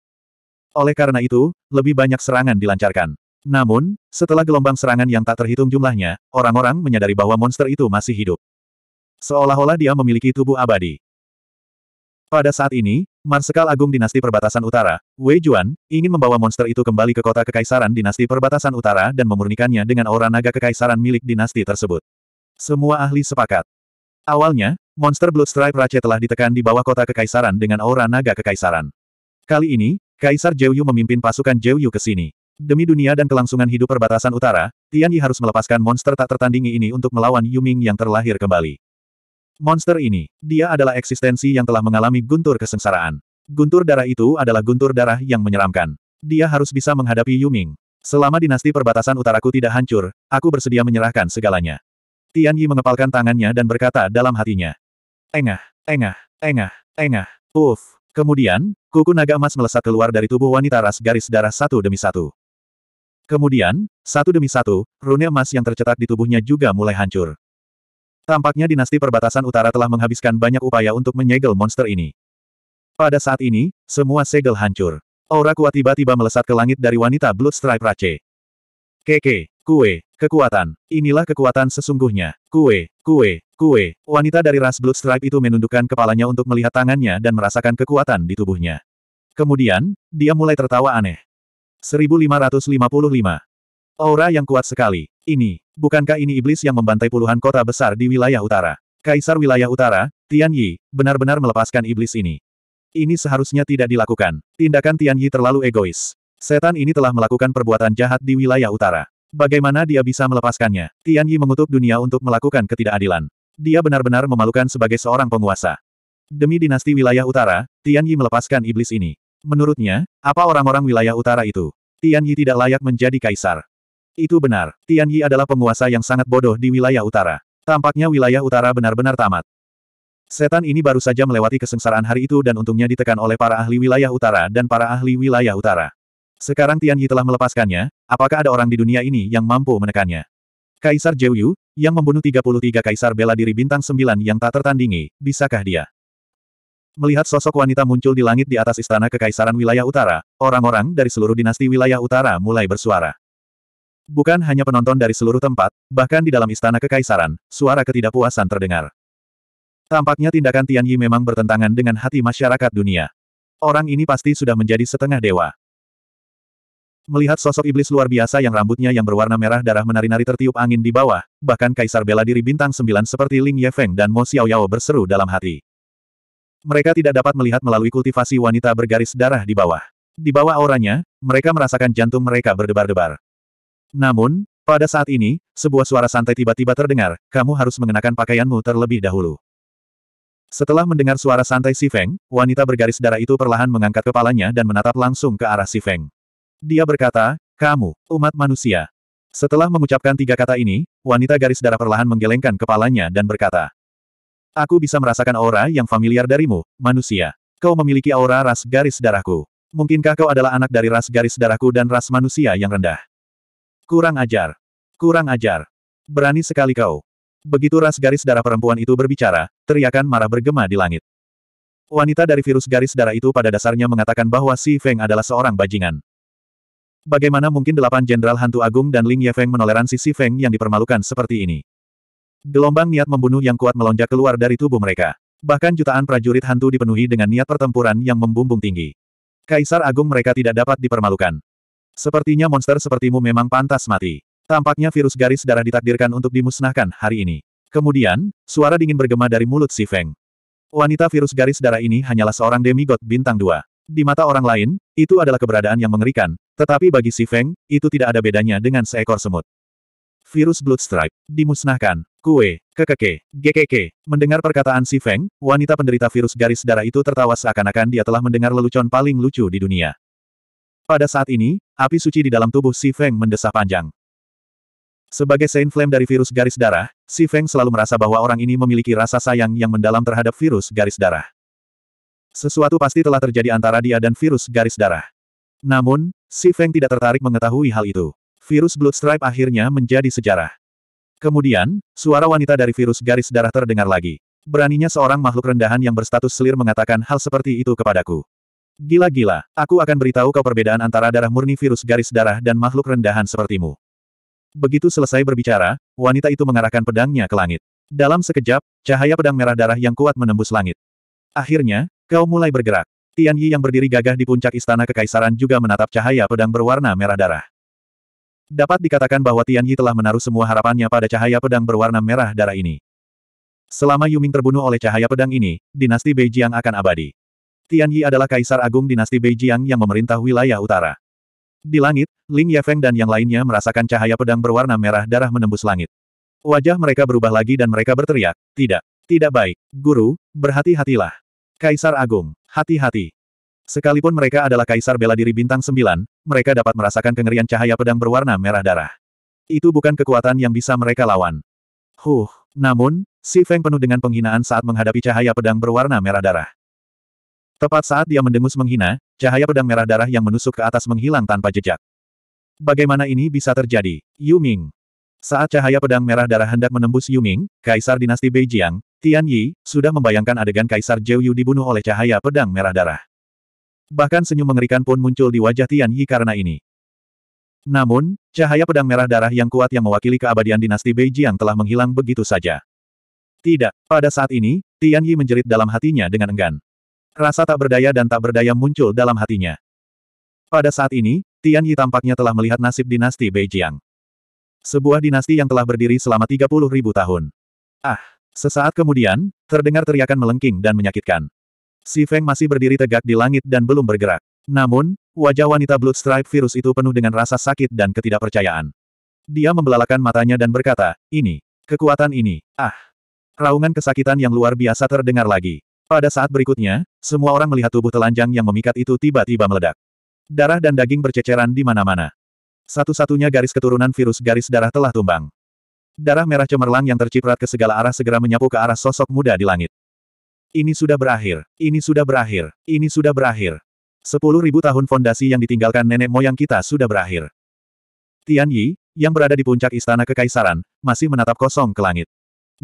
Oleh karena itu, lebih banyak serangan dilancarkan. Namun, setelah gelombang serangan yang tak terhitung jumlahnya, orang-orang menyadari bahwa monster itu masih hidup. Seolah-olah dia memiliki tubuh abadi. Pada saat ini, Marsekal Agung Dinasti Perbatasan Utara, Wei Juan, ingin membawa monster itu kembali ke kota Kekaisaran Dinasti Perbatasan Utara dan memurnikannya dengan aura naga kekaisaran milik dinasti tersebut. Semua ahli sepakat. Awalnya, monster Bloodstripe Rache telah ditekan di bawah kota Kekaisaran dengan aura naga Kekaisaran. Kali ini, Kaisar Jeuyu memimpin pasukan Jeuyu ke sini. Demi dunia dan kelangsungan hidup perbatasan utara, Tian Yi harus melepaskan monster tak tertandingi ini untuk melawan Yuming yang terlahir kembali. Monster ini, dia adalah eksistensi yang telah mengalami guntur kesengsaraan. Guntur darah itu adalah guntur darah yang menyeramkan. Dia harus bisa menghadapi Yuming. Selama dinasti perbatasan utaraku tidak hancur, aku bersedia menyerahkan segalanya. Tian Yi mengepalkan tangannya dan berkata dalam hatinya. Engah, engah, engah, engah, uff. Kemudian, kuku naga emas melesat keluar dari tubuh wanita ras garis darah satu demi satu. Kemudian, satu demi satu, rune emas yang tercetak di tubuhnya juga mulai hancur. Tampaknya dinasti perbatasan utara telah menghabiskan banyak upaya untuk menyegel monster ini. Pada saat ini, semua segel hancur. Aura kuat tiba-tiba melesat ke langit dari wanita Bloodstripe Rache. Keke, kue, kekuatan. Inilah kekuatan sesungguhnya. Kue, kue, kue. Wanita dari ras Bloodstripe itu menundukkan kepalanya untuk melihat tangannya dan merasakan kekuatan di tubuhnya. Kemudian, dia mulai tertawa aneh. 1555. Aura yang kuat sekali. Ini, bukankah ini iblis yang membantai puluhan kota besar di wilayah utara? Kaisar wilayah utara, Tian Yi, benar-benar melepaskan iblis ini. Ini seharusnya tidak dilakukan. Tindakan Tian Yi terlalu egois. Setan ini telah melakukan perbuatan jahat di wilayah utara. Bagaimana dia bisa melepaskannya? Tian Yi mengutuk dunia untuk melakukan ketidakadilan. Dia benar-benar memalukan sebagai seorang penguasa. Demi dinasti wilayah utara, Tian Yi melepaskan iblis ini. Menurutnya, apa orang-orang wilayah utara itu? Tian Yi tidak layak menjadi kaisar. Itu benar, Tian Yi adalah penguasa yang sangat bodoh di wilayah utara. Tampaknya wilayah utara benar-benar tamat. Setan ini baru saja melewati kesengsaraan hari itu dan untungnya ditekan oleh para ahli wilayah utara dan para ahli wilayah utara. Sekarang Tian Yi telah melepaskannya, apakah ada orang di dunia ini yang mampu menekannya? Kaisar Jeyu, yang membunuh 33 kaisar bela diri bintang 9 yang tak tertandingi, bisakah dia? Melihat sosok wanita muncul di langit di atas istana kekaisaran wilayah utara, orang-orang dari seluruh dinasti wilayah utara mulai bersuara. Bukan hanya penonton dari seluruh tempat, bahkan di dalam istana kekaisaran, suara ketidakpuasan terdengar. Tampaknya tindakan Tian Yi memang bertentangan dengan hati masyarakat dunia. Orang ini pasti sudah menjadi setengah dewa. Melihat sosok iblis luar biasa yang rambutnya yang berwarna merah darah menari-nari tertiup angin di bawah, bahkan Kaisar bela diri bintang sembilan seperti Ling Yefeng dan Mo Xiaoyao berseru dalam hati. Mereka tidak dapat melihat melalui kultivasi wanita bergaris darah di bawah. Di bawah auranya, mereka merasakan jantung mereka berdebar-debar. Namun, pada saat ini, sebuah suara santai tiba-tiba terdengar, kamu harus mengenakan pakaianmu terlebih dahulu. Setelah mendengar suara santai Si Feng, wanita bergaris darah itu perlahan mengangkat kepalanya dan menatap langsung ke arah Si Feng. Dia berkata, kamu, umat manusia. Setelah mengucapkan tiga kata ini, wanita garis darah perlahan menggelengkan kepalanya dan berkata, Aku bisa merasakan aura yang familiar darimu, manusia. Kau memiliki aura ras garis darahku. Mungkinkah kau adalah anak dari ras garis darahku dan ras manusia yang rendah? Kurang ajar. Kurang ajar. Berani sekali kau. Begitu ras garis darah perempuan itu berbicara, teriakan marah bergema di langit. Wanita dari virus garis darah itu pada dasarnya mengatakan bahwa Si Feng adalah seorang bajingan. Bagaimana mungkin delapan jenderal hantu agung dan Ling Yefeng menoleransi Si Feng yang dipermalukan seperti ini? Gelombang niat membunuh yang kuat melonjak keluar dari tubuh mereka. Bahkan jutaan prajurit hantu dipenuhi dengan niat pertempuran yang membumbung tinggi. Kaisar Agung mereka tidak dapat dipermalukan. Sepertinya monster sepertimu memang pantas mati. Tampaknya virus garis darah ditakdirkan untuk dimusnahkan hari ini. Kemudian, suara dingin bergema dari mulut si Feng. Wanita virus garis darah ini hanyalah seorang demigod bintang dua. Di mata orang lain, itu adalah keberadaan yang mengerikan, tetapi bagi si Feng, itu tidak ada bedanya dengan seekor semut virus Stripe dimusnahkan. Kue, kekeke, gekeke. Mendengar perkataan si Feng, wanita penderita virus garis darah itu tertawa seakan-akan dia telah mendengar lelucon paling lucu di dunia. Pada saat ini, api suci di dalam tubuh si Feng mendesah panjang. Sebagai Saint Flame dari virus garis darah, si Feng selalu merasa bahwa orang ini memiliki rasa sayang yang mendalam terhadap virus garis darah. Sesuatu pasti telah terjadi antara dia dan virus garis darah. Namun, si Feng tidak tertarik mengetahui hal itu virus Bloodstripe akhirnya menjadi sejarah. Kemudian, suara wanita dari virus garis darah terdengar lagi. Beraninya seorang makhluk rendahan yang berstatus selir mengatakan hal seperti itu kepadaku. Gila-gila, aku akan beritahu kau perbedaan antara darah murni virus garis darah dan makhluk rendahan sepertimu. Begitu selesai berbicara, wanita itu mengarahkan pedangnya ke langit. Dalam sekejap, cahaya pedang merah darah yang kuat menembus langit. Akhirnya, kau mulai bergerak. Tian Yi yang berdiri gagah di puncak istana kekaisaran juga menatap cahaya pedang berwarna merah darah. Dapat dikatakan bahwa Tian Yi telah menaruh semua harapannya pada cahaya pedang berwarna merah darah ini. Selama Yuming terbunuh oleh cahaya pedang ini, dinasti Beijiang akan abadi. Tian Yi adalah kaisar agung dinasti Beijiang yang memerintah wilayah utara. Di langit, Ling Yefeng dan yang lainnya merasakan cahaya pedang berwarna merah darah menembus langit. Wajah mereka berubah lagi dan mereka berteriak, tidak, tidak baik. Guru, berhati-hatilah. Kaisar Agung, hati-hati. Sekalipun mereka adalah kaisar bela diri bintang sembilan, mereka dapat merasakan kengerian cahaya pedang berwarna merah darah. Itu bukan kekuatan yang bisa mereka lawan. Huh, namun, Si Feng penuh dengan penghinaan saat menghadapi cahaya pedang berwarna merah darah. Tepat saat dia mendengus menghina, cahaya pedang merah darah yang menusuk ke atas menghilang tanpa jejak. Bagaimana ini bisa terjadi? Yu Ming? Saat cahaya pedang merah darah hendak menembus Yu Ming, Kaisar Dinasti Beijiang, Tian Yi, sudah membayangkan adegan Kaisar Zhou Yu dibunuh oleh cahaya pedang merah darah. Bahkan senyum mengerikan pun muncul di wajah Tian Yi karena ini. Namun, cahaya pedang merah darah yang kuat yang mewakili keabadian dinasti Beijiang telah menghilang begitu saja. Tidak, pada saat ini, Tian Yi menjerit dalam hatinya dengan enggan. Rasa tak berdaya dan tak berdaya muncul dalam hatinya. Pada saat ini, Tian Yi tampaknya telah melihat nasib dinasti Beijiang. Sebuah dinasti yang telah berdiri selama puluh ribu tahun. Ah, sesaat kemudian, terdengar teriakan melengking dan menyakitkan. Si Feng masih berdiri tegak di langit dan belum bergerak. Namun, wajah wanita Stripe virus itu penuh dengan rasa sakit dan ketidakpercayaan. Dia membelalakan matanya dan berkata, ini, kekuatan ini, ah. Raungan kesakitan yang luar biasa terdengar lagi. Pada saat berikutnya, semua orang melihat tubuh telanjang yang memikat itu tiba-tiba meledak. Darah dan daging berceceran di mana-mana. Satu-satunya garis keturunan virus garis darah telah tumbang. Darah merah cemerlang yang terciprat ke segala arah segera menyapu ke arah sosok muda di langit. Ini sudah berakhir, ini sudah berakhir, ini sudah berakhir. Sepuluh ribu tahun fondasi yang ditinggalkan nenek moyang kita sudah berakhir. Tian Yi, yang berada di puncak istana kekaisaran, masih menatap kosong ke langit.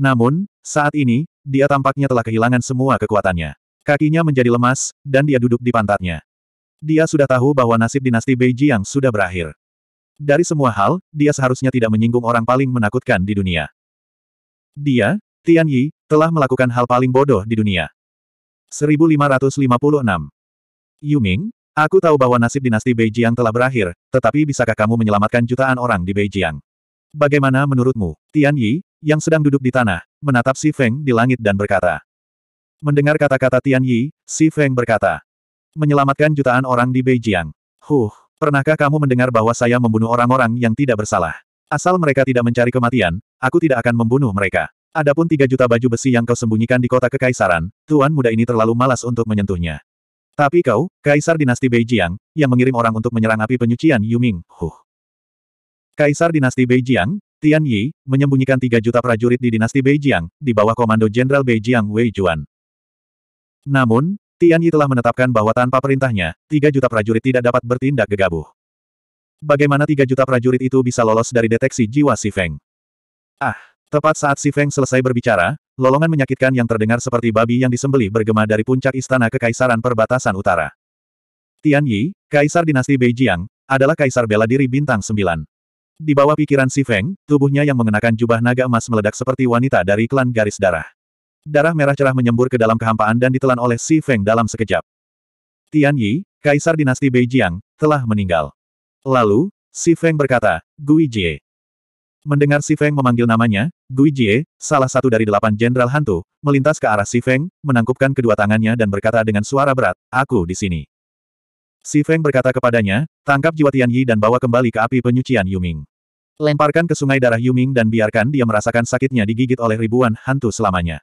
Namun, saat ini, dia tampaknya telah kehilangan semua kekuatannya. Kakinya menjadi lemas, dan dia duduk di pantatnya. Dia sudah tahu bahwa nasib dinasti Beijing sudah berakhir. Dari semua hal, dia seharusnya tidak menyinggung orang paling menakutkan di dunia. Dia, Tian Yi, telah melakukan hal paling bodoh di dunia. 1556. Yu Ming, aku tahu bahwa nasib dinasti Beijing telah berakhir, tetapi bisakah kamu menyelamatkan jutaan orang di Beijing? Bagaimana menurutmu? Tian Yi, yang sedang duduk di tanah, menatap Si Feng di langit dan berkata. Mendengar kata-kata Tian Yi, Si Feng berkata. Menyelamatkan jutaan orang di Beijing. Huh, pernahkah kamu mendengar bahwa saya membunuh orang-orang yang tidak bersalah? Asal mereka tidak mencari kematian, aku tidak akan membunuh mereka. Adapun tiga juta baju besi yang kau sembunyikan di kota kekaisaran, tuan muda ini terlalu malas untuk menyentuhnya. Tapi kau, kaisar dinasti Beijiang, yang mengirim orang untuk menyerang api penyucian Yuming, huh. Kaisar dinasti Beijiang, Tian Yi, menyembunyikan tiga juta prajurit di dinasti Beijiang, di bawah komando Jenderal Beijiang Wei Juan. Namun, Tian Yi telah menetapkan bahwa tanpa perintahnya, tiga juta prajurit tidak dapat bertindak gegabah. Bagaimana tiga juta prajurit itu bisa lolos dari deteksi jiwa Si Feng? Ah! Tepat saat Si Feng selesai berbicara, lolongan menyakitkan yang terdengar seperti babi yang disembelih bergema dari puncak istana kekaisaran perbatasan utara. Tian Yi, kaisar dinasti Beijiang, adalah kaisar bela diri bintang 9. Di bawah pikiran Si Feng, tubuhnya yang mengenakan jubah naga emas meledak seperti wanita dari klan garis darah. Darah merah cerah menyembur ke dalam kehampaan dan ditelan oleh Si Feng dalam sekejap. Tian Yi, kaisar dinasti Beijiang, telah meninggal. Lalu, Si Feng berkata, Gui Jie. Mendengar Si Feng memanggil namanya, Gui Jie, salah satu dari delapan jenderal hantu, melintas ke arah Si Feng, menangkupkan kedua tangannya dan berkata dengan suara berat, Aku di sini. Si Feng berkata kepadanya, tangkap jiwa Tian Yi dan bawa kembali ke api penyucian Yuming. Lemparkan ke sungai darah Yuming dan biarkan dia merasakan sakitnya digigit oleh ribuan hantu selamanya.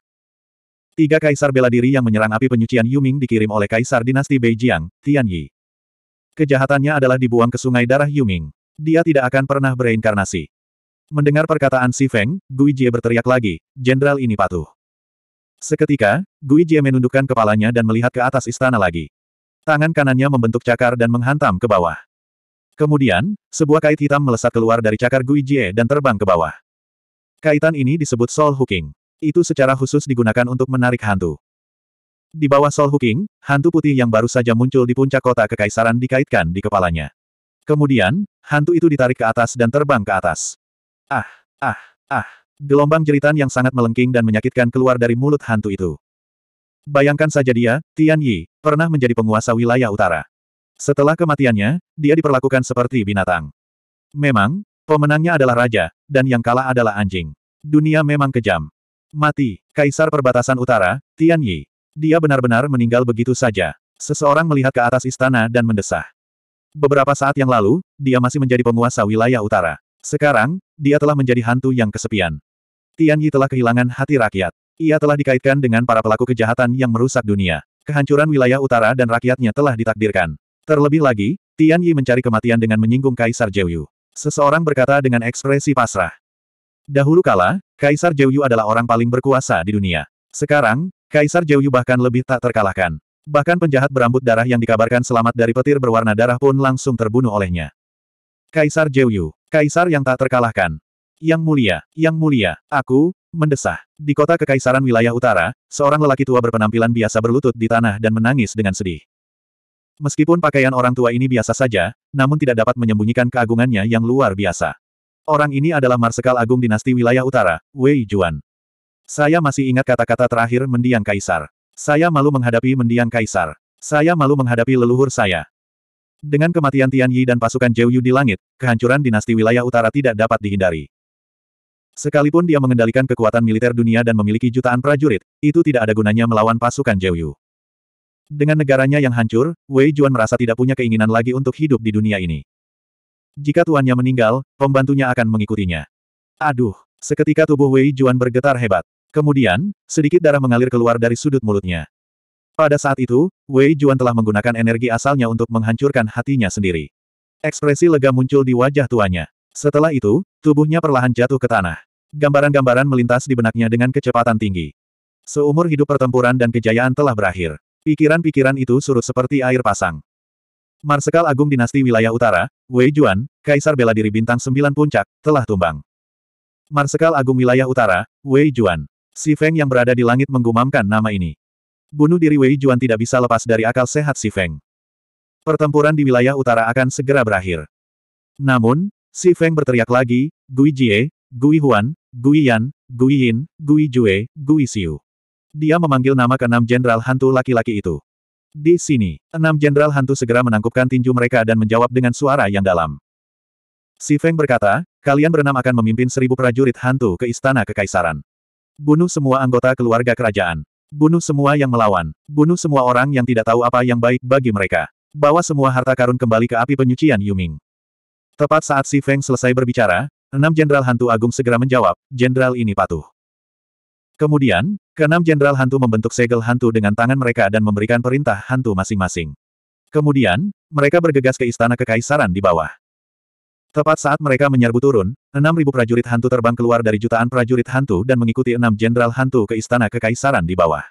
Tiga kaisar bela diri yang menyerang api penyucian Yuming dikirim oleh kaisar dinasti Beijing, Tian Yi. Kejahatannya adalah dibuang ke sungai darah Yuming. Dia tidak akan pernah bereinkarnasi. Mendengar perkataan Si Feng, Gui Jie berteriak lagi, jenderal ini patuh. Seketika, Gui Jie menundukkan kepalanya dan melihat ke atas istana lagi. Tangan kanannya membentuk cakar dan menghantam ke bawah. Kemudian, sebuah kait hitam melesat keluar dari cakar Gui Jie dan terbang ke bawah. Kaitan ini disebut Soul Hooking. Itu secara khusus digunakan untuk menarik hantu. Di bawah Soul Hooking, hantu putih yang baru saja muncul di puncak kota kekaisaran dikaitkan di kepalanya. Kemudian, hantu itu ditarik ke atas dan terbang ke atas. Ah, ah, ah. Gelombang jeritan yang sangat melengking dan menyakitkan keluar dari mulut hantu itu. Bayangkan saja dia, Tian Yi, pernah menjadi penguasa wilayah utara. Setelah kematiannya, dia diperlakukan seperti binatang. Memang, pemenangnya adalah raja, dan yang kalah adalah anjing. Dunia memang kejam. Mati, Kaisar Perbatasan Utara, Tian Yi. Dia benar-benar meninggal begitu saja. Seseorang melihat ke atas istana dan mendesah. Beberapa saat yang lalu, dia masih menjadi penguasa wilayah utara. Sekarang, dia telah menjadi hantu yang kesepian. Tian Yi telah kehilangan hati rakyat. Ia telah dikaitkan dengan para pelaku kejahatan yang merusak dunia. Kehancuran wilayah utara dan rakyatnya telah ditakdirkan. Terlebih lagi, Tian Yi mencari kematian dengan menyinggung Kaisar Jeyu. Seseorang berkata dengan ekspresi pasrah. Dahulu kala, Kaisar Jeyu adalah orang paling berkuasa di dunia. Sekarang, Kaisar Jeyu bahkan lebih tak terkalahkan. Bahkan penjahat berambut darah yang dikabarkan selamat dari petir berwarna darah pun langsung terbunuh olehnya. Kaisar Jeoyu, kaisar yang tak terkalahkan. Yang mulia, yang mulia, aku, mendesah. Di kota kekaisaran wilayah utara, seorang lelaki tua berpenampilan biasa berlutut di tanah dan menangis dengan sedih. Meskipun pakaian orang tua ini biasa saja, namun tidak dapat menyembunyikan keagungannya yang luar biasa. Orang ini adalah Marsekal Agung Dinasti Wilayah Utara, Wei Juan. Saya masih ingat kata-kata terakhir mendiang kaisar. Saya malu menghadapi mendiang kaisar. Saya malu menghadapi leluhur saya. Dengan kematian Tian Yi dan pasukan Zhou Yu di langit, kehancuran dinasti wilayah utara tidak dapat dihindari. Sekalipun dia mengendalikan kekuatan militer dunia dan memiliki jutaan prajurit, itu tidak ada gunanya melawan pasukan Zhou Yu. Dengan negaranya yang hancur, Wei Juan merasa tidak punya keinginan lagi untuk hidup di dunia ini. Jika tuannya meninggal, pembantunya akan mengikutinya. Aduh, seketika tubuh Wei Juan bergetar hebat. Kemudian, sedikit darah mengalir keluar dari sudut mulutnya. Pada saat itu, Wei Juan telah menggunakan energi asalnya untuk menghancurkan hatinya sendiri. Ekspresi lega muncul di wajah tuanya. Setelah itu, tubuhnya perlahan jatuh ke tanah. Gambaran-gambaran melintas di benaknya dengan kecepatan tinggi. Seumur hidup pertempuran dan kejayaan telah berakhir. Pikiran-pikiran itu surut seperti air pasang. Marsekal Agung Dinasti Wilayah Utara, Wei Juan, Kaisar Bela Diri Bintang Sembilan Puncak, telah tumbang. Marsekal Agung Wilayah Utara, Wei Juan. Si Feng yang berada di langit menggumamkan nama ini bunuh diri Wei Juan tidak bisa lepas dari akal sehat Si Feng. Pertempuran di wilayah utara akan segera berakhir. Namun, Si Feng berteriak lagi, Gui Jie, Gui Huan, Gui Yan, Gui Yin, Gui Jue, Gui Xiu. Dia memanggil nama enam jenderal hantu laki-laki itu. Di sini, enam jenderal hantu segera menangkupkan tinju mereka dan menjawab dengan suara yang dalam. Si Feng berkata, kalian berenam akan memimpin seribu prajurit hantu ke istana kekaisaran. Bunuh semua anggota keluarga kerajaan. Bunuh semua yang melawan. Bunuh semua orang yang tidak tahu apa yang baik bagi mereka. Bawa semua harta karun kembali ke api penyucian Yuming. Tepat saat Si Feng selesai berbicara, enam jenderal hantu agung segera menjawab, jenderal ini patuh. Kemudian, keenam jenderal hantu membentuk segel hantu dengan tangan mereka dan memberikan perintah hantu masing-masing. Kemudian, mereka bergegas ke istana kekaisaran di bawah. Tepat saat mereka menyerbu turun, 6.000 prajurit hantu terbang keluar dari jutaan prajurit hantu dan mengikuti enam jenderal hantu ke istana kekaisaran di bawah.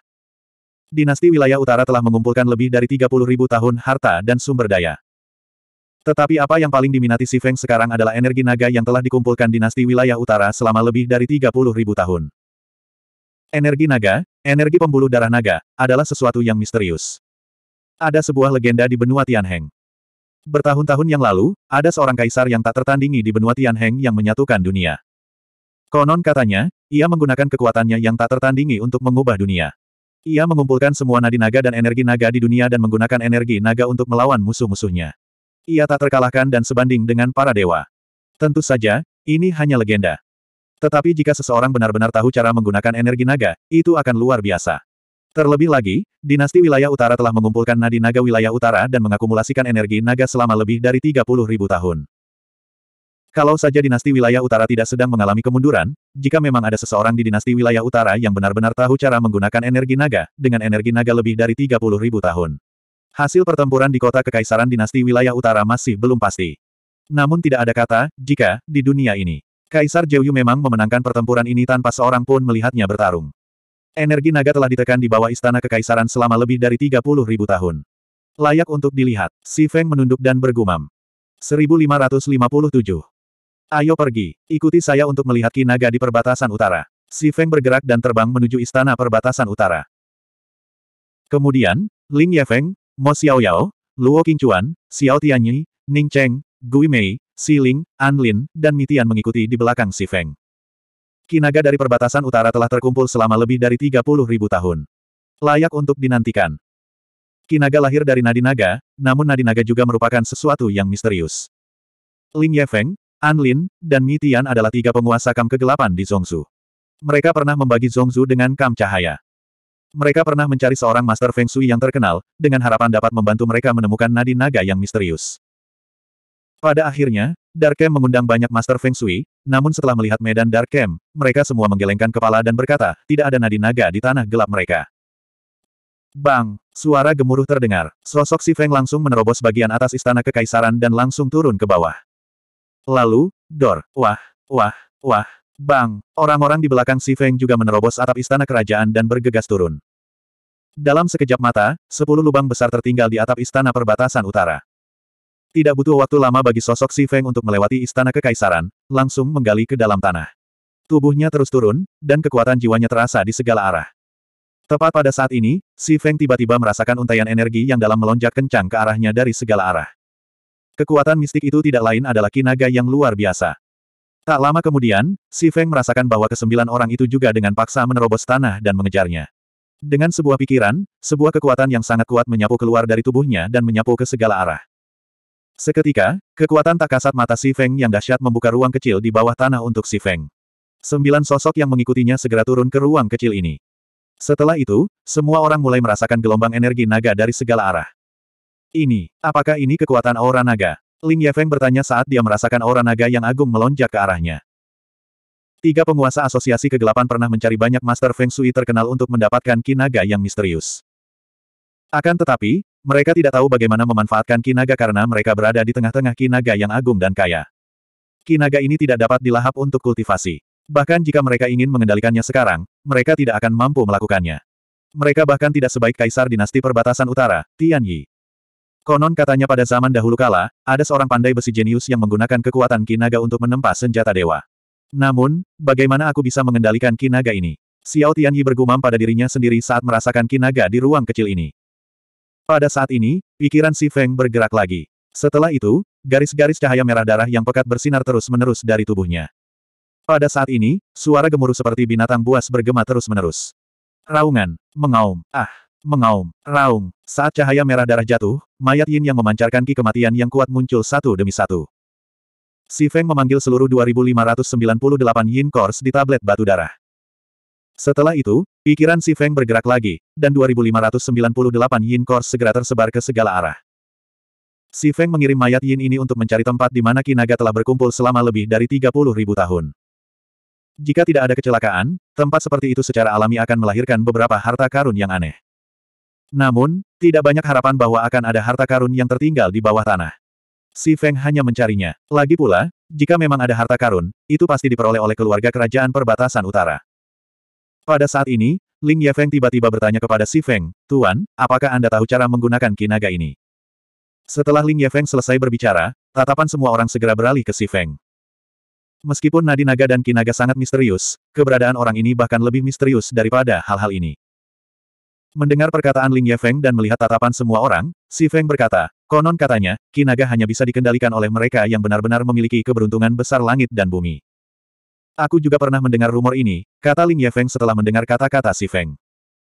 Dinasti wilayah utara telah mengumpulkan lebih dari 30.000 tahun harta dan sumber daya. Tetapi apa yang paling diminati Si Feng sekarang adalah energi naga yang telah dikumpulkan dinasti wilayah utara selama lebih dari 30.000 tahun. Energi naga, energi pembuluh darah naga, adalah sesuatu yang misterius. Ada sebuah legenda di benua Tianheng. Bertahun-tahun yang lalu, ada seorang kaisar yang tak tertandingi di benua Tianheng yang menyatukan dunia. Konon katanya, ia menggunakan kekuatannya yang tak tertandingi untuk mengubah dunia. Ia mengumpulkan semua nadi naga dan energi naga di dunia dan menggunakan energi naga untuk melawan musuh-musuhnya. Ia tak terkalahkan dan sebanding dengan para dewa. Tentu saja, ini hanya legenda. Tetapi jika seseorang benar-benar tahu cara menggunakan energi naga, itu akan luar biasa. Terlebih lagi, dinasti wilayah utara telah mengumpulkan nadi naga wilayah utara dan mengakumulasikan energi naga selama lebih dari 30 ribu tahun. Kalau saja dinasti wilayah utara tidak sedang mengalami kemunduran, jika memang ada seseorang di dinasti wilayah utara yang benar-benar tahu cara menggunakan energi naga, dengan energi naga lebih dari 30 ribu tahun. Hasil pertempuran di kota kekaisaran dinasti wilayah utara masih belum pasti. Namun tidak ada kata, jika, di dunia ini. Kaisar Jeyu memang memenangkan pertempuran ini tanpa seorang pun melihatnya bertarung. Energi naga telah ditekan di bawah istana kekaisaran selama lebih dari 30 tahun. Layak untuk dilihat, Si Feng menunduk dan bergumam. 1557. Ayo pergi, ikuti saya untuk melihat Ki Naga di perbatasan utara. Si Feng bergerak dan terbang menuju istana perbatasan utara. Kemudian, Ling Yefeng, Mo Xiaoyao, Luo Qingchuan, Xiao Tianyi, Ning Cheng, Gui Mei, Si Ling, An Lin, dan Mitian mengikuti di belakang Si Feng. Kinaga dari perbatasan utara telah terkumpul selama lebih dari 30 tahun. Layak untuk dinantikan. Kinaga lahir dari nadi naga, namun nadi naga juga merupakan sesuatu yang misterius. Ling Yefeng, An Lin, dan Mi Tian adalah tiga penguasa kam kegelapan di Zongzu. Mereka pernah membagi Zongzu dengan kam cahaya. Mereka pernah mencari seorang master Feng Shui yang terkenal, dengan harapan dapat membantu mereka menemukan nadi naga yang misterius. Pada akhirnya, Darkem mengundang banyak master Feng Shui, namun setelah melihat medan Darkem, mereka semua menggelengkan kepala dan berkata, tidak ada nadi naga di tanah gelap mereka. Bang! Suara gemuruh terdengar. Sosok si Feng langsung menerobos bagian atas istana kekaisaran dan langsung turun ke bawah. Lalu, dor, wah, wah, wah, bang, orang-orang di belakang si Feng juga menerobos atap istana kerajaan dan bergegas turun. Dalam sekejap mata, sepuluh lubang besar tertinggal di atap istana perbatasan utara. Tidak butuh waktu lama bagi sosok Si Feng untuk melewati istana kekaisaran, langsung menggali ke dalam tanah. Tubuhnya terus turun, dan kekuatan jiwanya terasa di segala arah. Tepat pada saat ini, Si Feng tiba-tiba merasakan untaian energi yang dalam melonjak kencang ke arahnya dari segala arah. Kekuatan mistik itu tidak lain adalah kinaga yang luar biasa. Tak lama kemudian, Si Feng merasakan bahwa kesembilan orang itu juga dengan paksa menerobos tanah dan mengejarnya. Dengan sebuah pikiran, sebuah kekuatan yang sangat kuat menyapu keluar dari tubuhnya dan menyapu ke segala arah. Seketika, kekuatan tak kasat mata Si Feng yang dahsyat membuka ruang kecil di bawah tanah untuk Si Feng. Sembilan sosok yang mengikutinya segera turun ke ruang kecil ini. Setelah itu, semua orang mulai merasakan gelombang energi naga dari segala arah. Ini, apakah ini kekuatan aura naga? Ling Yefeng bertanya saat dia merasakan aura naga yang agung melonjak ke arahnya. Tiga penguasa asosiasi kegelapan pernah mencari banyak master Feng Shui terkenal untuk mendapatkan naga yang misterius. Akan tetapi, mereka tidak tahu bagaimana memanfaatkan kinaga karena mereka berada di tengah-tengah kinaga yang agung dan kaya. Kinaga ini tidak dapat dilahap untuk kultivasi. Bahkan jika mereka ingin mengendalikannya sekarang, mereka tidak akan mampu melakukannya. Mereka bahkan tidak sebaik kaisar dinasti perbatasan utara, Tianyi. Konon katanya pada zaman dahulu kala, ada seorang pandai besi jenius yang menggunakan kekuatan kinaga untuk menempa senjata dewa. Namun, bagaimana aku bisa mengendalikan kinaga ini? Xiao Tianyi bergumam pada dirinya sendiri saat merasakan kinaga di ruang kecil ini. Pada saat ini, pikiran si Feng bergerak lagi. Setelah itu, garis-garis cahaya merah darah yang pekat bersinar terus-menerus dari tubuhnya. Pada saat ini, suara gemuruh seperti binatang buas bergema terus-menerus. Raungan, mengaum, ah, mengaum, raung. Saat cahaya merah darah jatuh, mayat Yin yang memancarkan ki kematian yang kuat muncul satu demi satu. Si Feng memanggil seluruh 2598 Yin Course di tablet batu darah. Setelah itu, pikiran si Feng bergerak lagi, dan 2598 yin Core segera tersebar ke segala arah. Si Feng mengirim mayat yin ini untuk mencari tempat di mana Kinaga telah berkumpul selama lebih dari 30 tahun. Jika tidak ada kecelakaan, tempat seperti itu secara alami akan melahirkan beberapa harta karun yang aneh. Namun, tidak banyak harapan bahwa akan ada harta karun yang tertinggal di bawah tanah. Si Feng hanya mencarinya. Lagi pula, jika memang ada harta karun, itu pasti diperoleh oleh keluarga kerajaan perbatasan utara. Pada saat ini, Ling Yefeng tiba-tiba bertanya kepada Si Feng, Tuan, apakah Anda tahu cara menggunakan kinaga ini? Setelah Ling Yefeng selesai berbicara, tatapan semua orang segera beralih ke Si Feng. Meskipun nadi naga dan kinaga sangat misterius, keberadaan orang ini bahkan lebih misterius daripada hal-hal ini. Mendengar perkataan Ling Yefeng dan melihat tatapan semua orang, Si Feng berkata, konon katanya, kinaga hanya bisa dikendalikan oleh mereka yang benar-benar memiliki keberuntungan besar langit dan bumi. Aku juga pernah mendengar rumor ini, kata Ling Yefeng setelah mendengar kata-kata si Feng.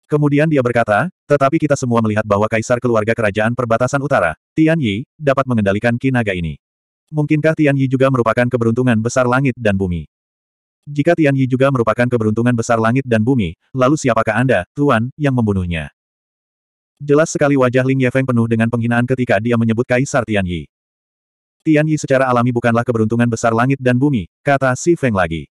Kemudian dia berkata, tetapi kita semua melihat bahwa kaisar keluarga kerajaan perbatasan utara, Tian Yi, dapat mengendalikan kinaga ini. Mungkinkah Tian Yi juga merupakan keberuntungan besar langit dan bumi? Jika Tian Yi juga merupakan keberuntungan besar langit dan bumi, lalu siapakah Anda, Tuan, yang membunuhnya? Jelas sekali wajah Ling Yefeng penuh dengan penghinaan ketika dia menyebut Kaisar Tian Yi. Tian Yi secara alami bukanlah keberuntungan besar langit dan bumi, kata Si Feng lagi.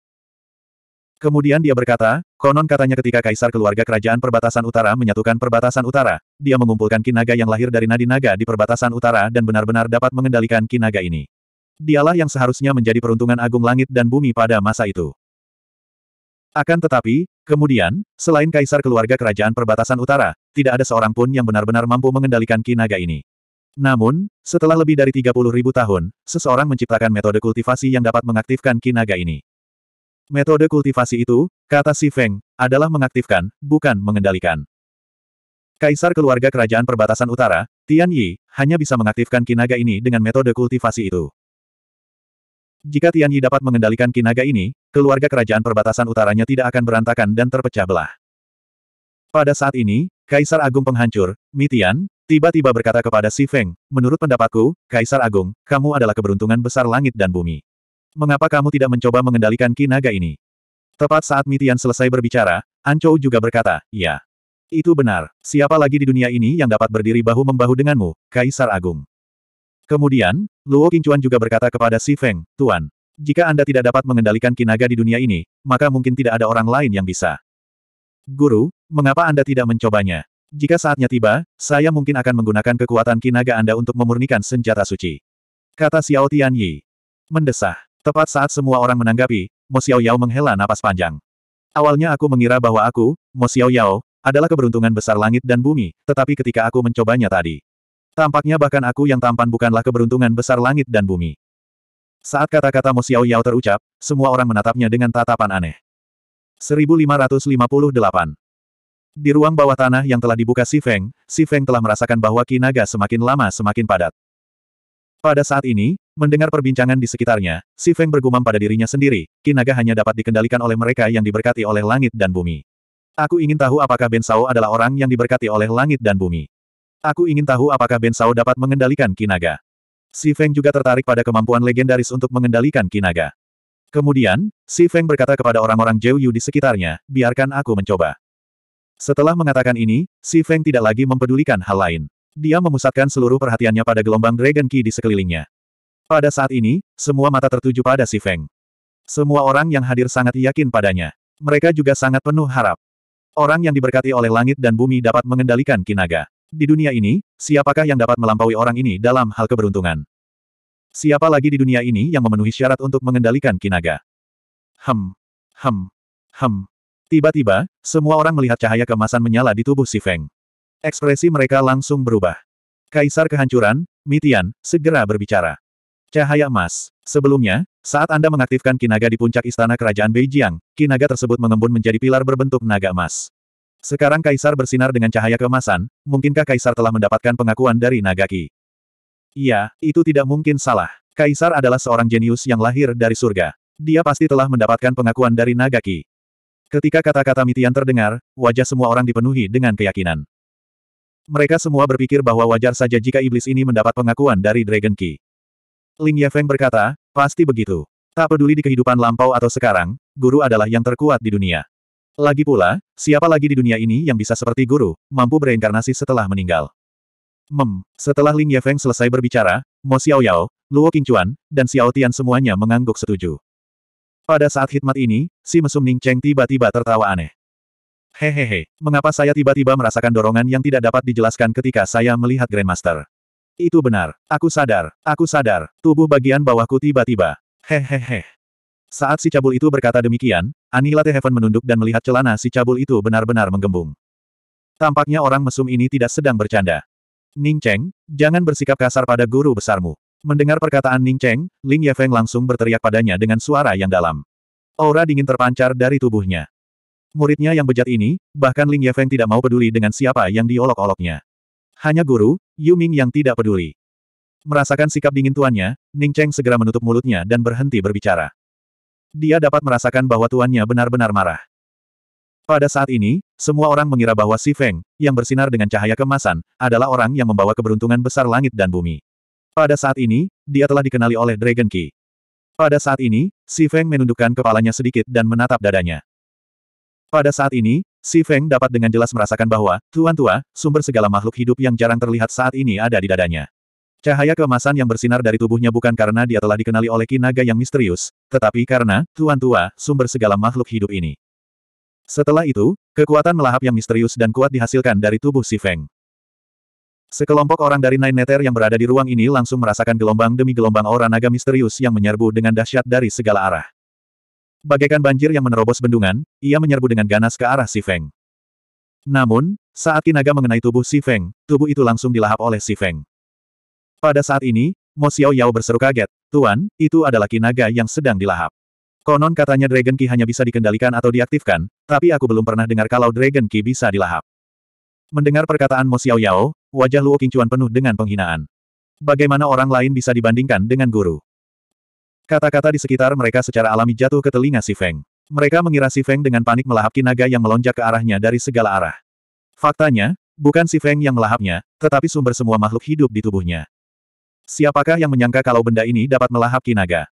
Kemudian dia berkata, konon katanya ketika kaisar keluarga kerajaan perbatasan utara menyatukan perbatasan utara, dia mengumpulkan kinaga yang lahir dari nadi naga di perbatasan utara dan benar-benar dapat mengendalikan kinaga ini. Dialah yang seharusnya menjadi peruntungan agung langit dan bumi pada masa itu. Akan tetapi, kemudian, selain kaisar keluarga kerajaan perbatasan utara, tidak ada seorang pun yang benar-benar mampu mengendalikan kinaga ini. Namun, setelah lebih dari 30.000 tahun, seseorang menciptakan metode kultivasi yang dapat mengaktifkan kinaga ini. Metode kultivasi itu, kata Si Feng, adalah mengaktifkan, bukan mengendalikan. Kaisar keluarga kerajaan perbatasan utara, Tian Yi, hanya bisa mengaktifkan kinaga ini dengan metode kultivasi itu. Jika Tian Yi dapat mengendalikan kinaga ini, keluarga kerajaan perbatasan utaranya tidak akan berantakan dan terpecah belah. Pada saat ini, Kaisar Agung Penghancur, Mitian, tiba-tiba berkata kepada Si Feng, menurut pendapatku, Kaisar Agung, kamu adalah keberuntungan besar langit dan bumi. Mengapa kamu tidak mencoba mengendalikan kinaga ini? Tepat saat Mitian selesai berbicara, Anchou juga berkata, ya. Itu benar, siapa lagi di dunia ini yang dapat berdiri bahu-membahu denganmu, Kaisar Agung. Kemudian, Luo Qingchuan juga berkata kepada Si Feng, Tuan, jika Anda tidak dapat mengendalikan kinaga di dunia ini, maka mungkin tidak ada orang lain yang bisa. Guru, mengapa Anda tidak mencobanya? Jika saatnya tiba, saya mungkin akan menggunakan kekuatan kinaga Anda untuk memurnikan senjata suci. Kata Xiao Tianyi. Mendesah. Tepat saat semua orang menanggapi, Mo Xiao Yao menghela napas panjang. Awalnya aku mengira bahwa aku, Mo Xiao Yao, adalah keberuntungan besar langit dan bumi, tetapi ketika aku mencobanya tadi. Tampaknya bahkan aku yang tampan bukanlah keberuntungan besar langit dan bumi. Saat kata-kata Mo Xiao Yao terucap, semua orang menatapnya dengan tatapan aneh. 1558 Di ruang bawah tanah yang telah dibuka Si Feng, Si Feng telah merasakan bahwa kinaga semakin lama semakin padat. Pada saat ini, Mendengar perbincangan di sekitarnya, Si Feng bergumam pada dirinya sendiri, kinaga hanya dapat dikendalikan oleh mereka yang diberkati oleh langit dan bumi. Aku ingin tahu apakah Ben Sao adalah orang yang diberkati oleh langit dan bumi. Aku ingin tahu apakah Ben Sao dapat mengendalikan kinaga. Si Feng juga tertarik pada kemampuan legendaris untuk mengendalikan kinaga. Kemudian, Si Feng berkata kepada orang-orang Zhou Yu di sekitarnya, biarkan aku mencoba. Setelah mengatakan ini, Si Feng tidak lagi mempedulikan hal lain. Dia memusatkan seluruh perhatiannya pada gelombang Dragon Ki di sekelilingnya. Pada saat ini, semua mata tertuju pada si Feng. Semua orang yang hadir sangat yakin padanya. Mereka juga sangat penuh harap. Orang yang diberkati oleh langit dan bumi dapat mengendalikan kinaga. Di dunia ini, siapakah yang dapat melampaui orang ini dalam hal keberuntungan? Siapa lagi di dunia ini yang memenuhi syarat untuk mengendalikan kinaga? Hem, hem, hem. Tiba-tiba, semua orang melihat cahaya kemasan menyala di tubuh si Feng. Ekspresi mereka langsung berubah. Kaisar Kehancuran, Mitian, segera berbicara. Cahaya emas. Sebelumnya, saat Anda mengaktifkan kinaga di puncak istana kerajaan Beijing, kinaga tersebut mengembun menjadi pilar berbentuk naga emas. Sekarang kaisar bersinar dengan cahaya kemasan. mungkinkah kaisar telah mendapatkan pengakuan dari Nagaki? Iya, itu tidak mungkin salah. Kaisar adalah seorang jenius yang lahir dari surga. Dia pasti telah mendapatkan pengakuan dari Nagaki. Ketika kata-kata Mitian terdengar, wajah semua orang dipenuhi dengan keyakinan. Mereka semua berpikir bahwa wajar saja jika iblis ini mendapat pengakuan dari Dragon Key. Ling Yefeng berkata, pasti begitu. Tak peduli di kehidupan lampau atau sekarang, guru adalah yang terkuat di dunia. Lagi pula, siapa lagi di dunia ini yang bisa seperti guru, mampu bereinkarnasi setelah meninggal. Mem, setelah Ling Yefeng selesai berbicara, Mo Xiaoyao, Luo Qingchuan, dan Xiao Tian semuanya mengangguk setuju. Pada saat khidmat ini, si mesum Ning Cheng tiba-tiba tertawa aneh. Hehehe, mengapa saya tiba-tiba merasakan dorongan yang tidak dapat dijelaskan ketika saya melihat Grandmaster? Itu benar. Aku sadar. Aku sadar. Tubuh bagian bawahku tiba-tiba. Hehehe. Saat si cabul itu berkata demikian, Anilate Heaven menunduk dan melihat celana si cabul itu benar-benar menggembung. Tampaknya orang mesum ini tidak sedang bercanda. Ning Cheng, jangan bersikap kasar pada guru besarmu. Mendengar perkataan Ning Cheng, Ling Yefeng langsung berteriak padanya dengan suara yang dalam. Aura dingin terpancar dari tubuhnya. Muridnya yang bejat ini, bahkan Ling Yefeng tidak mau peduli dengan siapa yang diolok-oloknya. Hanya guru, Yu Ming yang tidak peduli. Merasakan sikap dingin tuannya, Ning Cheng segera menutup mulutnya dan berhenti berbicara. Dia dapat merasakan bahwa tuannya benar-benar marah. Pada saat ini, semua orang mengira bahwa Si Feng, yang bersinar dengan cahaya kemasan, adalah orang yang membawa keberuntungan besar langit dan bumi. Pada saat ini, dia telah dikenali oleh Dragon Key. Pada saat ini, Si Feng menundukkan kepalanya sedikit dan menatap dadanya. Pada saat ini, Si Feng dapat dengan jelas merasakan bahwa, Tuan Tua, sumber segala makhluk hidup yang jarang terlihat saat ini ada di dadanya. Cahaya keemasan yang bersinar dari tubuhnya bukan karena dia telah dikenali oleh kinaga yang misterius, tetapi karena, Tuan Tua, sumber segala makhluk hidup ini. Setelah itu, kekuatan melahap yang misterius dan kuat dihasilkan dari tubuh Si Feng. Sekelompok orang dari Nine Nether yang berada di ruang ini langsung merasakan gelombang demi gelombang aura naga misterius yang menyerbu dengan dahsyat dari segala arah. Bagaikan banjir yang menerobos bendungan, ia menyerbu dengan ganas ke arah Si Feng. Namun, saat kinaga mengenai tubuh Si Feng, tubuh itu langsung dilahap oleh Si Feng. Pada saat ini, Mo Xiao Yao berseru kaget, Tuan, itu adalah kinaga yang sedang dilahap. Konon katanya Dragon Ki hanya bisa dikendalikan atau diaktifkan, tapi aku belum pernah dengar kalau Dragon Ki bisa dilahap. Mendengar perkataan Mo Xiao Yao, wajah Luo Qingchuan penuh dengan penghinaan. Bagaimana orang lain bisa dibandingkan dengan guru? Kata-kata di sekitar mereka secara alami jatuh ke telinga Si Feng. Mereka mengira Si Feng dengan panik melahap kinaga yang melonjak ke arahnya dari segala arah. Faktanya, bukan Si Feng yang melahapnya, tetapi sumber semua makhluk hidup di tubuhnya. Siapakah yang menyangka kalau benda ini dapat melahap kinaga?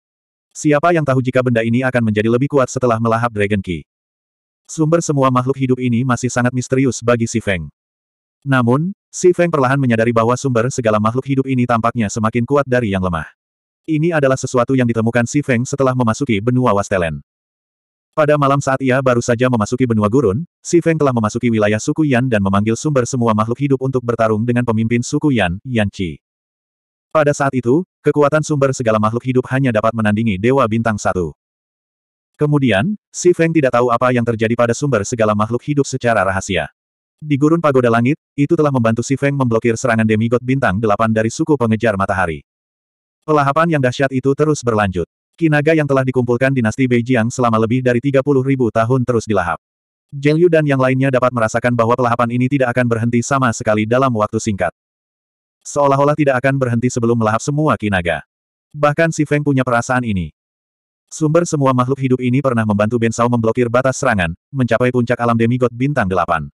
Siapa yang tahu jika benda ini akan menjadi lebih kuat setelah melahap Dragon Key? Sumber semua makhluk hidup ini masih sangat misterius bagi Si Feng. Namun, Si Feng perlahan menyadari bahwa sumber segala makhluk hidup ini tampaknya semakin kuat dari yang lemah. Ini adalah sesuatu yang ditemukan Si Feng setelah memasuki benua Wastelen. Pada malam saat ia baru saja memasuki benua gurun, Si Feng telah memasuki wilayah suku Yan dan memanggil sumber semua makhluk hidup untuk bertarung dengan pemimpin suku Yan, Yan Qi. Pada saat itu, kekuatan sumber segala makhluk hidup hanya dapat menandingi Dewa Bintang Satu. Kemudian, Si Feng tidak tahu apa yang terjadi pada sumber segala makhluk hidup secara rahasia. Di gurun pagoda langit, itu telah membantu Si Feng memblokir serangan demigod bintang delapan dari suku pengejar matahari. Pelahapan yang dahsyat itu terus berlanjut. Kinaga yang telah dikumpulkan dinasti Beijiang selama lebih dari 30 ribu tahun terus dilahap. Zheng Yu dan yang lainnya dapat merasakan bahwa pelahapan ini tidak akan berhenti sama sekali dalam waktu singkat. Seolah-olah tidak akan berhenti sebelum melahap semua kinaga. Bahkan si Feng punya perasaan ini. Sumber semua makhluk hidup ini pernah membantu Ben Shao memblokir batas serangan, mencapai puncak alam demigod bintang Delapan.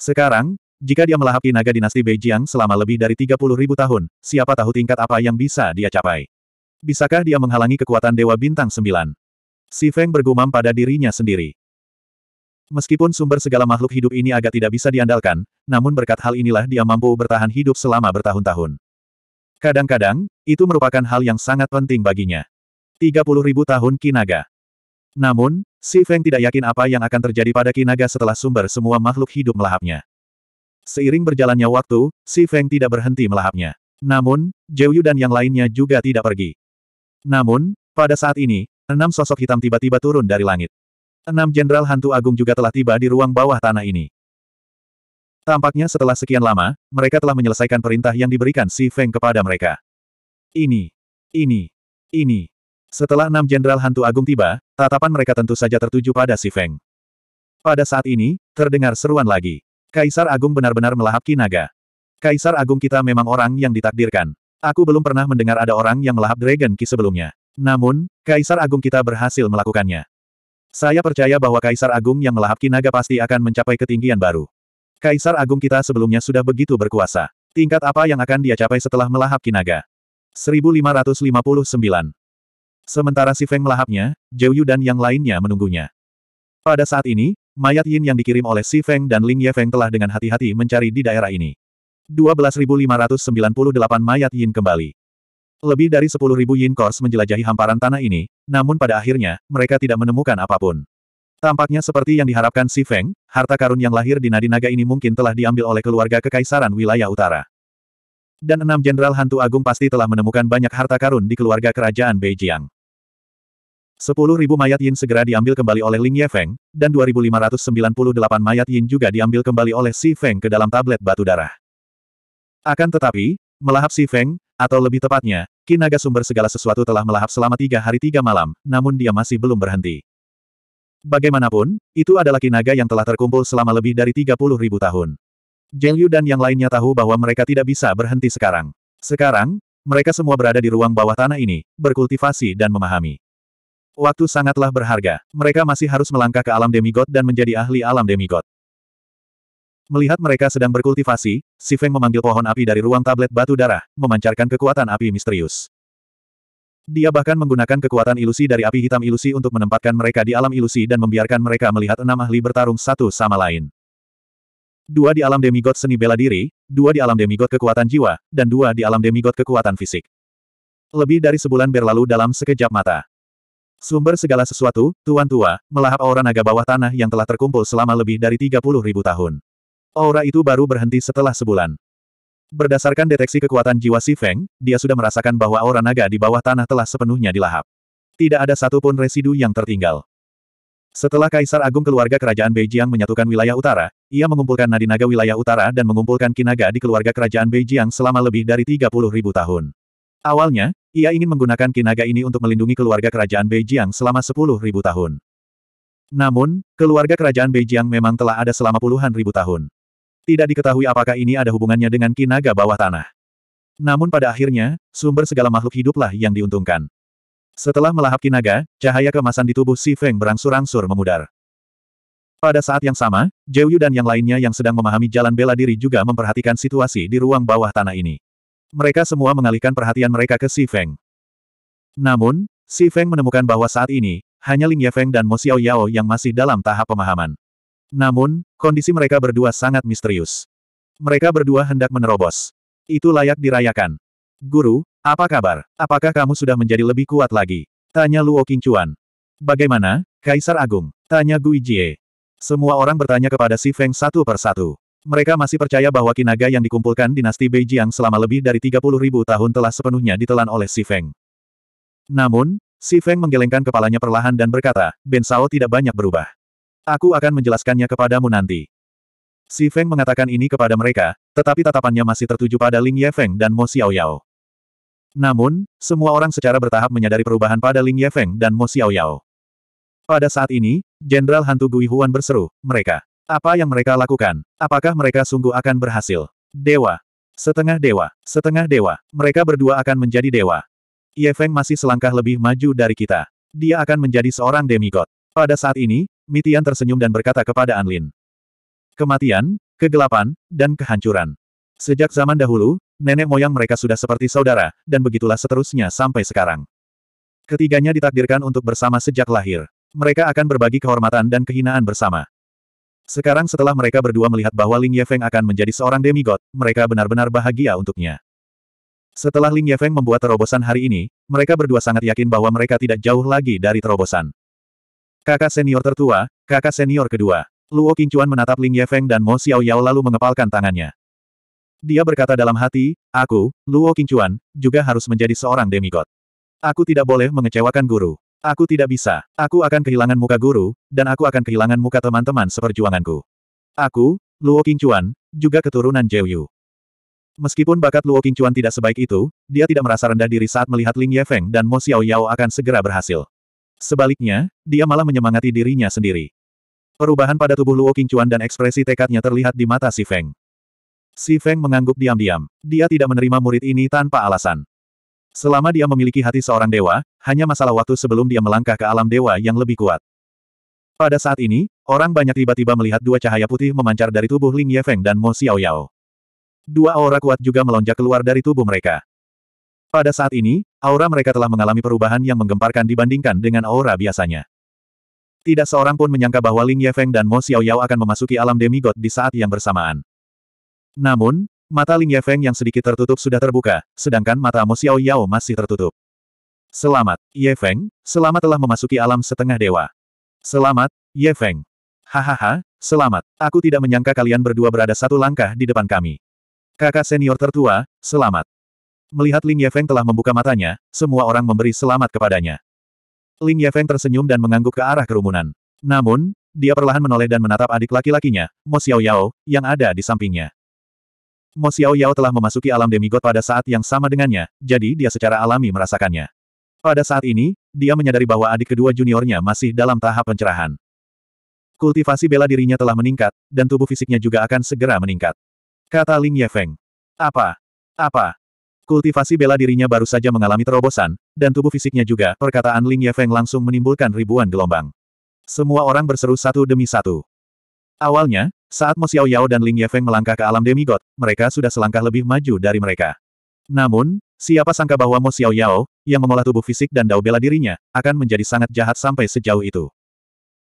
Sekarang, jika dia melahap naga dinasti Beijiang selama lebih dari 30 ribu tahun, siapa tahu tingkat apa yang bisa dia capai. Bisakah dia menghalangi kekuatan Dewa Bintang sembilan? Si Feng bergumam pada dirinya sendiri. Meskipun sumber segala makhluk hidup ini agak tidak bisa diandalkan, namun berkat hal inilah dia mampu bertahan hidup selama bertahun-tahun. Kadang-kadang, itu merupakan hal yang sangat penting baginya. 30 ribu tahun Kinaga. Namun, Si Feng tidak yakin apa yang akan terjadi pada Kinaga setelah sumber semua makhluk hidup melahapnya. Seiring berjalannya waktu, Si Feng tidak berhenti melahapnya. Namun, Zhou Yu dan yang lainnya juga tidak pergi. Namun, pada saat ini, enam sosok hitam tiba-tiba turun dari langit. Enam jenderal hantu agung juga telah tiba di ruang bawah tanah ini. Tampaknya setelah sekian lama, mereka telah menyelesaikan perintah yang diberikan Si Feng kepada mereka. Ini, ini, ini. Setelah enam jenderal hantu agung tiba, tatapan mereka tentu saja tertuju pada Si Feng. Pada saat ini, terdengar seruan lagi. Kaisar Agung benar-benar melahap kinaga. Kaisar Agung kita memang orang yang ditakdirkan. Aku belum pernah mendengar ada orang yang melahap Dragon Ki sebelumnya. Namun, Kaisar Agung kita berhasil melakukannya. Saya percaya bahwa Kaisar Agung yang melahap kinaga pasti akan mencapai ketinggian baru. Kaisar Agung kita sebelumnya sudah begitu berkuasa. Tingkat apa yang akan dia capai setelah melahap kinaga? 1559. Sementara si Feng melahapnya, Zhou Yu dan yang lainnya menunggunya. Pada saat ini, Mayat Yin yang dikirim oleh Si Feng dan Ling Ye Feng telah dengan hati-hati mencari di daerah ini. 12.598 mayat Yin kembali. Lebih dari 10.000 Yin Kors menjelajahi hamparan tanah ini, namun pada akhirnya, mereka tidak menemukan apapun. Tampaknya seperti yang diharapkan Si Feng, harta karun yang lahir di nadi naga ini mungkin telah diambil oleh keluarga kekaisaran wilayah utara. Dan enam jenderal hantu agung pasti telah menemukan banyak harta karun di keluarga kerajaan Beijing. Sepuluh ribu mayat Yin segera diambil kembali oleh Ling Yefeng, dan 2598 mayat Yin juga diambil kembali oleh Si Feng ke dalam tablet batu darah. Akan tetapi, melahap Si Feng, atau lebih tepatnya, kinaga sumber segala sesuatu telah melahap selama tiga hari tiga malam, namun dia masih belum berhenti. Bagaimanapun, itu adalah kinaga yang telah terkumpul selama lebih dari tiga puluh ribu tahun. Jeng Yu dan yang lainnya tahu bahwa mereka tidak bisa berhenti sekarang. Sekarang, mereka semua berada di ruang bawah tanah ini, berkultivasi dan memahami. Waktu sangatlah berharga. Mereka masih harus melangkah ke alam demigod dan menjadi ahli alam demigod. Melihat mereka sedang berkultivasi, Si Feng memanggil pohon api dari ruang tablet batu darah, memancarkan kekuatan api misterius. Dia bahkan menggunakan kekuatan ilusi dari api hitam ilusi untuk menempatkan mereka di alam ilusi dan membiarkan mereka melihat enam ahli bertarung satu sama lain. Dua di alam demigod seni bela diri, dua di alam demigod kekuatan jiwa, dan dua di alam demigod kekuatan fisik. Lebih dari sebulan berlalu dalam sekejap mata. Sumber segala sesuatu, Tuan Tua, melahap aura naga bawah tanah yang telah terkumpul selama lebih dari 30 ribu tahun. Aura itu baru berhenti setelah sebulan. Berdasarkan deteksi kekuatan jiwa Si Feng, dia sudah merasakan bahwa aura naga di bawah tanah telah sepenuhnya dilahap. Tidak ada satupun residu yang tertinggal. Setelah Kaisar Agung keluarga Kerajaan Beijiang menyatukan wilayah utara, ia mengumpulkan nadi naga wilayah utara dan mengumpulkan kinaga di keluarga Kerajaan Beijiang selama lebih dari 30 ribu tahun. Awalnya, ia ingin menggunakan kinaga ini untuk melindungi keluarga kerajaan Beijiang selama sepuluh ribu tahun. Namun, keluarga kerajaan Beijiang memang telah ada selama puluhan ribu tahun. Tidak diketahui apakah ini ada hubungannya dengan kinaga bawah tanah. Namun pada akhirnya, sumber segala makhluk hiduplah yang diuntungkan. Setelah melahap kinaga, cahaya kemasan di tubuh Si Feng berangsur-angsur memudar. Pada saat yang sama, Yu dan yang lainnya yang sedang memahami jalan bela diri juga memperhatikan situasi di ruang bawah tanah ini. Mereka semua mengalihkan perhatian mereka ke Si Feng. Namun, Si Feng menemukan bahwa saat ini, hanya Ling Yefeng dan Mo Xiao Yao yang masih dalam tahap pemahaman. Namun, kondisi mereka berdua sangat misterius. Mereka berdua hendak menerobos. Itu layak dirayakan. Guru, apa kabar? Apakah kamu sudah menjadi lebih kuat lagi? Tanya Luo Qingchuan. Bagaimana, Kaisar Agung? Tanya Gui Jie. Semua orang bertanya kepada Si Feng satu per satu. Mereka masih percaya bahwa kinaga yang dikumpulkan dinasti Beijiang selama lebih dari 30 ribu tahun telah sepenuhnya ditelan oleh Si Feng. Namun, Si Feng menggelengkan kepalanya perlahan dan berkata, Ben Sao tidak banyak berubah. Aku akan menjelaskannya kepadamu nanti. Si Feng mengatakan ini kepada mereka, tetapi tatapannya masih tertuju pada Ling Yefeng dan Mo Xiaoyao. Namun, semua orang secara bertahap menyadari perubahan pada Ling Yefeng dan Mo Xiaoyao. Pada saat ini, Jenderal Hantu Gui Huan berseru, mereka apa yang mereka lakukan? Apakah mereka sungguh akan berhasil? Dewa. Setengah dewa. Setengah dewa. Mereka berdua akan menjadi dewa. Ye Feng masih selangkah lebih maju dari kita. Dia akan menjadi seorang demigod. Pada saat ini, Mitian tersenyum dan berkata kepada Anlin. Kematian, kegelapan, dan kehancuran. Sejak zaman dahulu, nenek moyang mereka sudah seperti saudara, dan begitulah seterusnya sampai sekarang. Ketiganya ditakdirkan untuk bersama sejak lahir. Mereka akan berbagi kehormatan dan kehinaan bersama. Sekarang setelah mereka berdua melihat bahwa Ling Yefeng akan menjadi seorang demigod, mereka benar-benar bahagia untuknya. Setelah Ling Yefeng membuat terobosan hari ini, mereka berdua sangat yakin bahwa mereka tidak jauh lagi dari terobosan. Kakak senior tertua, kakak senior kedua. Luo Qingchuan menatap Ling Yefeng dan Mo Xiaoyao lalu mengepalkan tangannya. Dia berkata dalam hati, aku, Luo Qingchuan, juga harus menjadi seorang demigod. Aku tidak boleh mengecewakan guru. Aku tidak bisa. Aku akan kehilangan muka guru, dan aku akan kehilangan muka teman-teman seperjuanganku. Aku, Luo Qingchuan, juga keturunan Zhou Meskipun bakat Luo Qingchuan tidak sebaik itu, dia tidak merasa rendah diri saat melihat Ling Yefeng dan Mo Xiaoyao akan segera berhasil. Sebaliknya, dia malah menyemangati dirinya sendiri. Perubahan pada tubuh Luo Qingchuan dan ekspresi tekadnya terlihat di mata Si Feng. Si Feng mengangguk diam-diam. Dia tidak menerima murid ini tanpa alasan. Selama dia memiliki hati seorang dewa, hanya masalah waktu sebelum dia melangkah ke alam dewa yang lebih kuat. Pada saat ini, orang banyak tiba-tiba melihat dua cahaya putih memancar dari tubuh Ling Yefeng dan Mo Xiaoyao. Dua aura kuat juga melonjak keluar dari tubuh mereka. Pada saat ini, aura mereka telah mengalami perubahan yang menggemparkan dibandingkan dengan aura biasanya. Tidak seorang pun menyangka bahwa Ling Yefeng dan Mo Xiaoyao akan memasuki alam demigod di saat yang bersamaan. Namun, Mata Ling Yefeng yang sedikit tertutup sudah terbuka, sedangkan mata Mo Xiao Yao masih tertutup. Selamat, Yefeng, selamat telah memasuki alam setengah dewa. Selamat, Yefeng. Hahaha, selamat. Aku tidak menyangka kalian berdua berada satu langkah di depan kami. Kakak senior tertua, selamat. Melihat Ling Yefeng telah membuka matanya, semua orang memberi selamat kepadanya. Ling Yefeng tersenyum dan mengangguk ke arah kerumunan. Namun, dia perlahan menoleh dan menatap adik laki-lakinya, Mo Xiao Yao, yang ada di sampingnya. Mo Xiao Yao telah memasuki alam demigod pada saat yang sama dengannya, jadi dia secara alami merasakannya. Pada saat ini, dia menyadari bahwa adik kedua juniornya masih dalam tahap pencerahan. Kultivasi bela dirinya telah meningkat, dan tubuh fisiknya juga akan segera meningkat. Kata Ling Yefeng. Apa? Apa? Kultivasi bela dirinya baru saja mengalami terobosan, dan tubuh fisiknya juga, perkataan Ling Yefeng langsung menimbulkan ribuan gelombang. Semua orang berseru satu demi satu. Awalnya, saat Mo Yao dan Ling Yefeng melangkah ke alam demigod, mereka sudah selangkah lebih maju dari mereka. Namun, siapa sangka bahwa Mo Yao, yang mengolah tubuh fisik dan dao bela dirinya, akan menjadi sangat jahat sampai sejauh itu.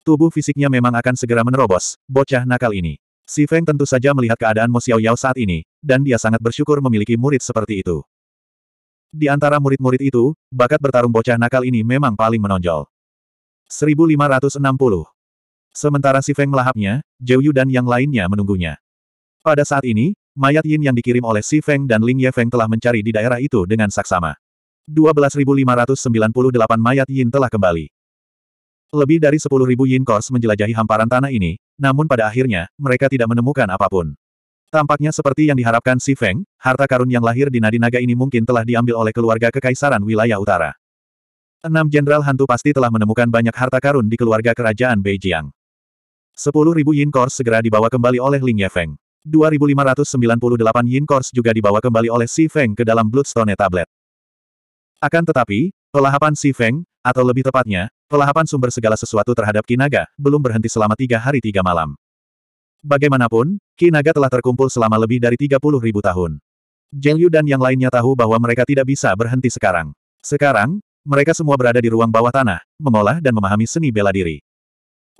Tubuh fisiknya memang akan segera menerobos, bocah nakal ini. Si Feng tentu saja melihat keadaan Mo Yao saat ini, dan dia sangat bersyukur memiliki murid seperti itu. Di antara murid-murid itu, bakat bertarung bocah nakal ini memang paling menonjol. 1560 Sementara si Feng melahapnya, Zhou Yu dan yang lainnya menunggunya. Pada saat ini, mayat Yin yang dikirim oleh si Feng dan Ling Ye Feng telah mencari di daerah itu dengan saksama. 12.598 mayat Yin telah kembali. Lebih dari 10.000 Yin Kors menjelajahi hamparan tanah ini, namun pada akhirnya, mereka tidak menemukan apapun. Tampaknya seperti yang diharapkan Si Feng, harta karun yang lahir di nadi naga ini mungkin telah diambil oleh keluarga kekaisaran wilayah utara. Enam jenderal hantu pasti telah menemukan banyak harta karun di keluarga kerajaan Beijiang. Sepuluh ribu Yin Kors segera dibawa kembali oleh Ling Yefeng. 2598 Yin Kors juga dibawa kembali oleh Si Feng ke dalam Bloodstone Tablet. Akan tetapi, pelahapan Si Feng, atau lebih tepatnya, pelahapan sumber segala sesuatu terhadap Kinaga, belum berhenti selama tiga hari tiga malam. Bagaimanapun, Kinaga telah terkumpul selama lebih dari 30 ribu tahun. Zheng Yu dan yang lainnya tahu bahwa mereka tidak bisa berhenti sekarang. Sekarang, mereka semua berada di ruang bawah tanah, mengolah dan memahami seni bela diri.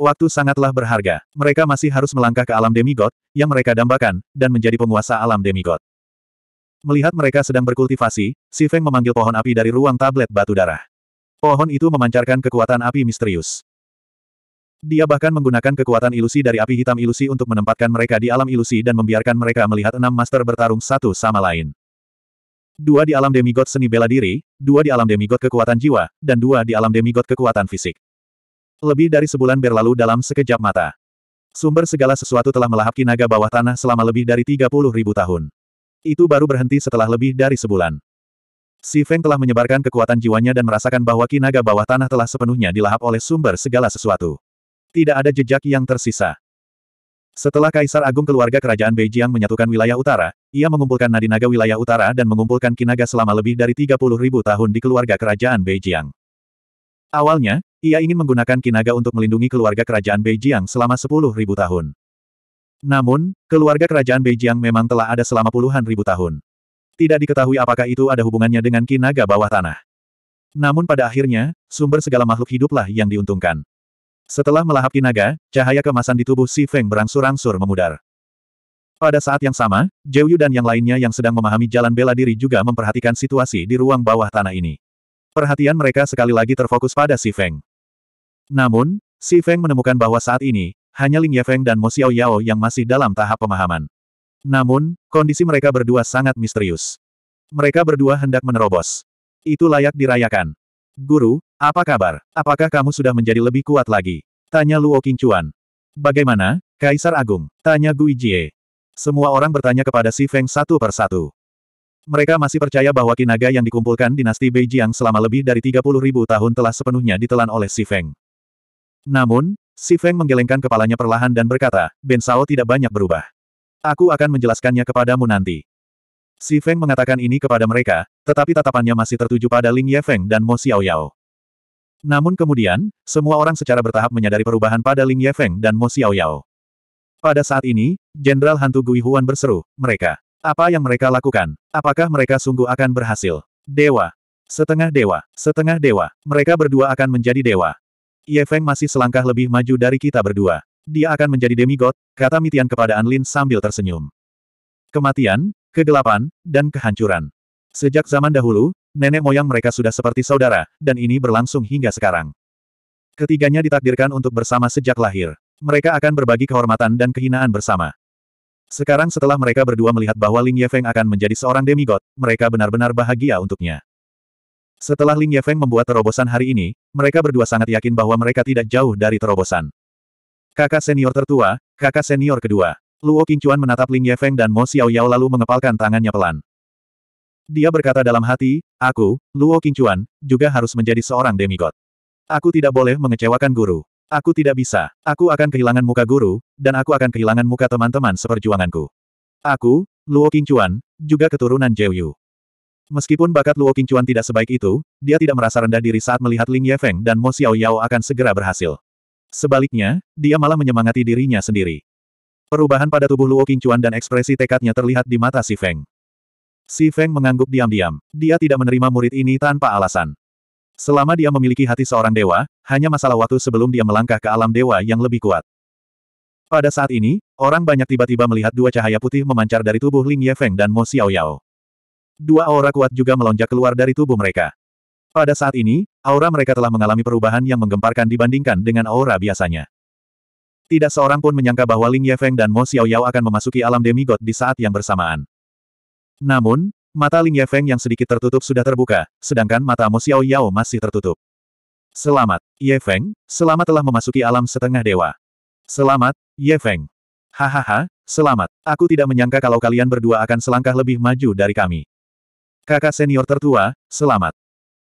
Waktu sangatlah berharga. Mereka masih harus melangkah ke alam demigod, yang mereka dambakan, dan menjadi penguasa alam demigod. Melihat mereka sedang berkultivasi, Si Feng memanggil pohon api dari ruang tablet batu darah. Pohon itu memancarkan kekuatan api misterius. Dia bahkan menggunakan kekuatan ilusi dari api hitam ilusi untuk menempatkan mereka di alam ilusi dan membiarkan mereka melihat enam master bertarung satu sama lain. Dua di alam demigod seni bela diri, dua di alam demigod kekuatan jiwa, dan dua di alam demigod kekuatan fisik. Lebih dari sebulan berlalu dalam sekejap mata. Sumber segala sesuatu telah melahap kinaga bawah tanah selama lebih dari 30 ribu tahun. Itu baru berhenti setelah lebih dari sebulan. Si Feng telah menyebarkan kekuatan jiwanya dan merasakan bahwa kinaga bawah tanah telah sepenuhnya dilahap oleh sumber segala sesuatu. Tidak ada jejak yang tersisa. Setelah Kaisar Agung keluarga Kerajaan Beijing menyatukan wilayah utara, ia mengumpulkan nadi naga wilayah utara dan mengumpulkan kinaga selama lebih dari 30 ribu tahun di keluarga Kerajaan Beijing. Awalnya, ia ingin menggunakan kinaga untuk melindungi keluarga kerajaan Beijing selama sepuluh ribu tahun. Namun, keluarga kerajaan Beijing memang telah ada selama puluhan ribu tahun. Tidak diketahui apakah itu ada hubungannya dengan kinaga bawah tanah. Namun pada akhirnya, sumber segala makhluk hiduplah yang diuntungkan. Setelah melahap kinaga, cahaya kemasan di tubuh Si Feng berangsur-angsur memudar. Pada saat yang sama, Zhou Yu dan yang lainnya yang sedang memahami jalan bela diri juga memperhatikan situasi di ruang bawah tanah ini. Perhatian mereka sekali lagi terfokus pada Si Feng. Namun, Si Feng menemukan bahwa saat ini, hanya Ling Yefeng dan Mo Xiao Yao yang masih dalam tahap pemahaman. Namun, kondisi mereka berdua sangat misterius. Mereka berdua hendak menerobos. Itu layak dirayakan. Guru, apa kabar? Apakah kamu sudah menjadi lebih kuat lagi? Tanya Luo Qingchuan. Bagaimana, Kaisar Agung? Tanya Gui Jie. Semua orang bertanya kepada Si Feng satu per satu. Mereka masih percaya bahwa kinaga yang dikumpulkan dinasti Beijing selama lebih dari 30 ribu tahun telah sepenuhnya ditelan oleh Si Feng. Namun, Si Feng menggelengkan kepalanya perlahan dan berkata, Ben Sao tidak banyak berubah. Aku akan menjelaskannya kepadamu nanti. Si Feng mengatakan ini kepada mereka, tetapi tatapannya masih tertuju pada Ling Yefeng dan Mo Yao. Namun kemudian, semua orang secara bertahap menyadari perubahan pada Ling Yefeng dan Mo Yao. Pada saat ini, Jenderal Hantu Gui Huan berseru, mereka. Apa yang mereka lakukan? Apakah mereka sungguh akan berhasil? Dewa. Setengah dewa. Setengah dewa. Mereka berdua akan menjadi dewa. Ye Feng masih selangkah lebih maju dari kita berdua. Dia akan menjadi demigod, kata Mitian kepada Anlin sambil tersenyum. Kematian, kegelapan, dan kehancuran. Sejak zaman dahulu, nenek moyang mereka sudah seperti saudara, dan ini berlangsung hingga sekarang. Ketiganya ditakdirkan untuk bersama sejak lahir. Mereka akan berbagi kehormatan dan kehinaan bersama. Sekarang setelah mereka berdua melihat bahwa Ling Yefeng akan menjadi seorang demigod, mereka benar-benar bahagia untuknya. Setelah Ling Yefeng membuat terobosan hari ini, mereka berdua sangat yakin bahwa mereka tidak jauh dari terobosan. Kakak senior tertua, kakak senior kedua. Luo Qingchuan menatap Ling Yefeng dan Mo Xiaoyao lalu mengepalkan tangannya pelan. Dia berkata dalam hati, aku, Luo Qingchuan, juga harus menjadi seorang demigod. Aku tidak boleh mengecewakan guru. Aku tidak bisa. Aku akan kehilangan muka guru, dan aku akan kehilangan muka teman-teman seperjuanganku. Aku, Luo Qingchuan, juga keturunan Jiu Yu. Meskipun bakat Luo Qingchuan tidak sebaik itu, dia tidak merasa rendah diri saat melihat Ling Yefeng dan Mo Xiao Yao akan segera berhasil. Sebaliknya, dia malah menyemangati dirinya sendiri. Perubahan pada tubuh Luo Qingchuan dan ekspresi tekadnya terlihat di mata Si Feng. Si Feng mengangguk diam-diam. Dia tidak menerima murid ini tanpa alasan. Selama dia memiliki hati seorang dewa, hanya masalah waktu sebelum dia melangkah ke alam dewa yang lebih kuat. Pada saat ini, orang banyak tiba-tiba melihat dua cahaya putih memancar dari tubuh Ling Yefeng dan Mo Xiao Yao dua aura kuat juga melonjak keluar dari tubuh mereka. Pada saat ini, aura mereka telah mengalami perubahan yang menggemparkan dibandingkan dengan aura biasanya. Tidak seorang pun menyangka bahwa Ling Yefeng dan Mo Xiaoyao akan memasuki alam demigod di saat yang bersamaan. Namun, mata Ling Yefeng yang sedikit tertutup sudah terbuka, sedangkan mata Mo Xiaoyao masih tertutup. Selamat, Yefeng, selamat telah memasuki alam setengah dewa. Selamat, Yefeng. Hahaha, selamat. Aku tidak menyangka kalau kalian berdua akan selangkah lebih maju dari kami. Kakak senior tertua, selamat.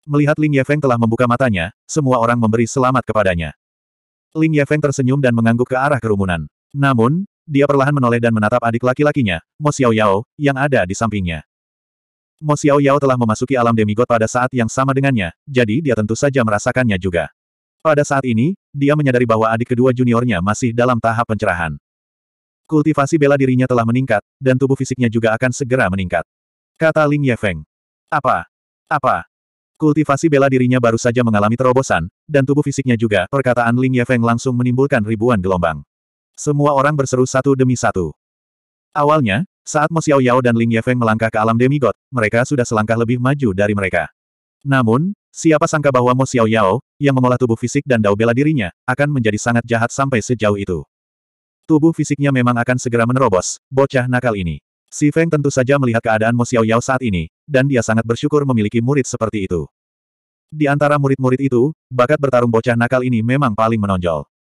Melihat Ling Yefeng telah membuka matanya, semua orang memberi selamat kepadanya. Ling Yefeng tersenyum dan mengangguk ke arah kerumunan. Namun, dia perlahan menoleh dan menatap adik laki-lakinya, Mo Xiao Yao, yang ada di sampingnya. Mo Xiao Yao telah memasuki alam demigod pada saat yang sama dengannya, jadi dia tentu saja merasakannya juga. Pada saat ini, dia menyadari bahwa adik kedua juniornya masih dalam tahap pencerahan. Kultivasi bela dirinya telah meningkat, dan tubuh fisiknya juga akan segera meningkat. Kata Ling Yefeng. Apa? Apa? Kultivasi bela dirinya baru saja mengalami terobosan, dan tubuh fisiknya juga, perkataan Ling Yefeng langsung menimbulkan ribuan gelombang. Semua orang berseru satu demi satu. Awalnya, saat Mo Xiao Yao dan Ling Yefeng melangkah ke alam demigod, mereka sudah selangkah lebih maju dari mereka. Namun, siapa sangka bahwa Mo Xiao Yao, yang mengolah tubuh fisik dan dao bela dirinya, akan menjadi sangat jahat sampai sejauh itu. Tubuh fisiknya memang akan segera menerobos, bocah nakal ini. Si Feng tentu saja melihat keadaan Mo Xiao Yao saat ini, dan dia sangat bersyukur memiliki murid seperti itu. Di antara murid-murid itu, bakat bertarung bocah nakal ini memang paling menonjol.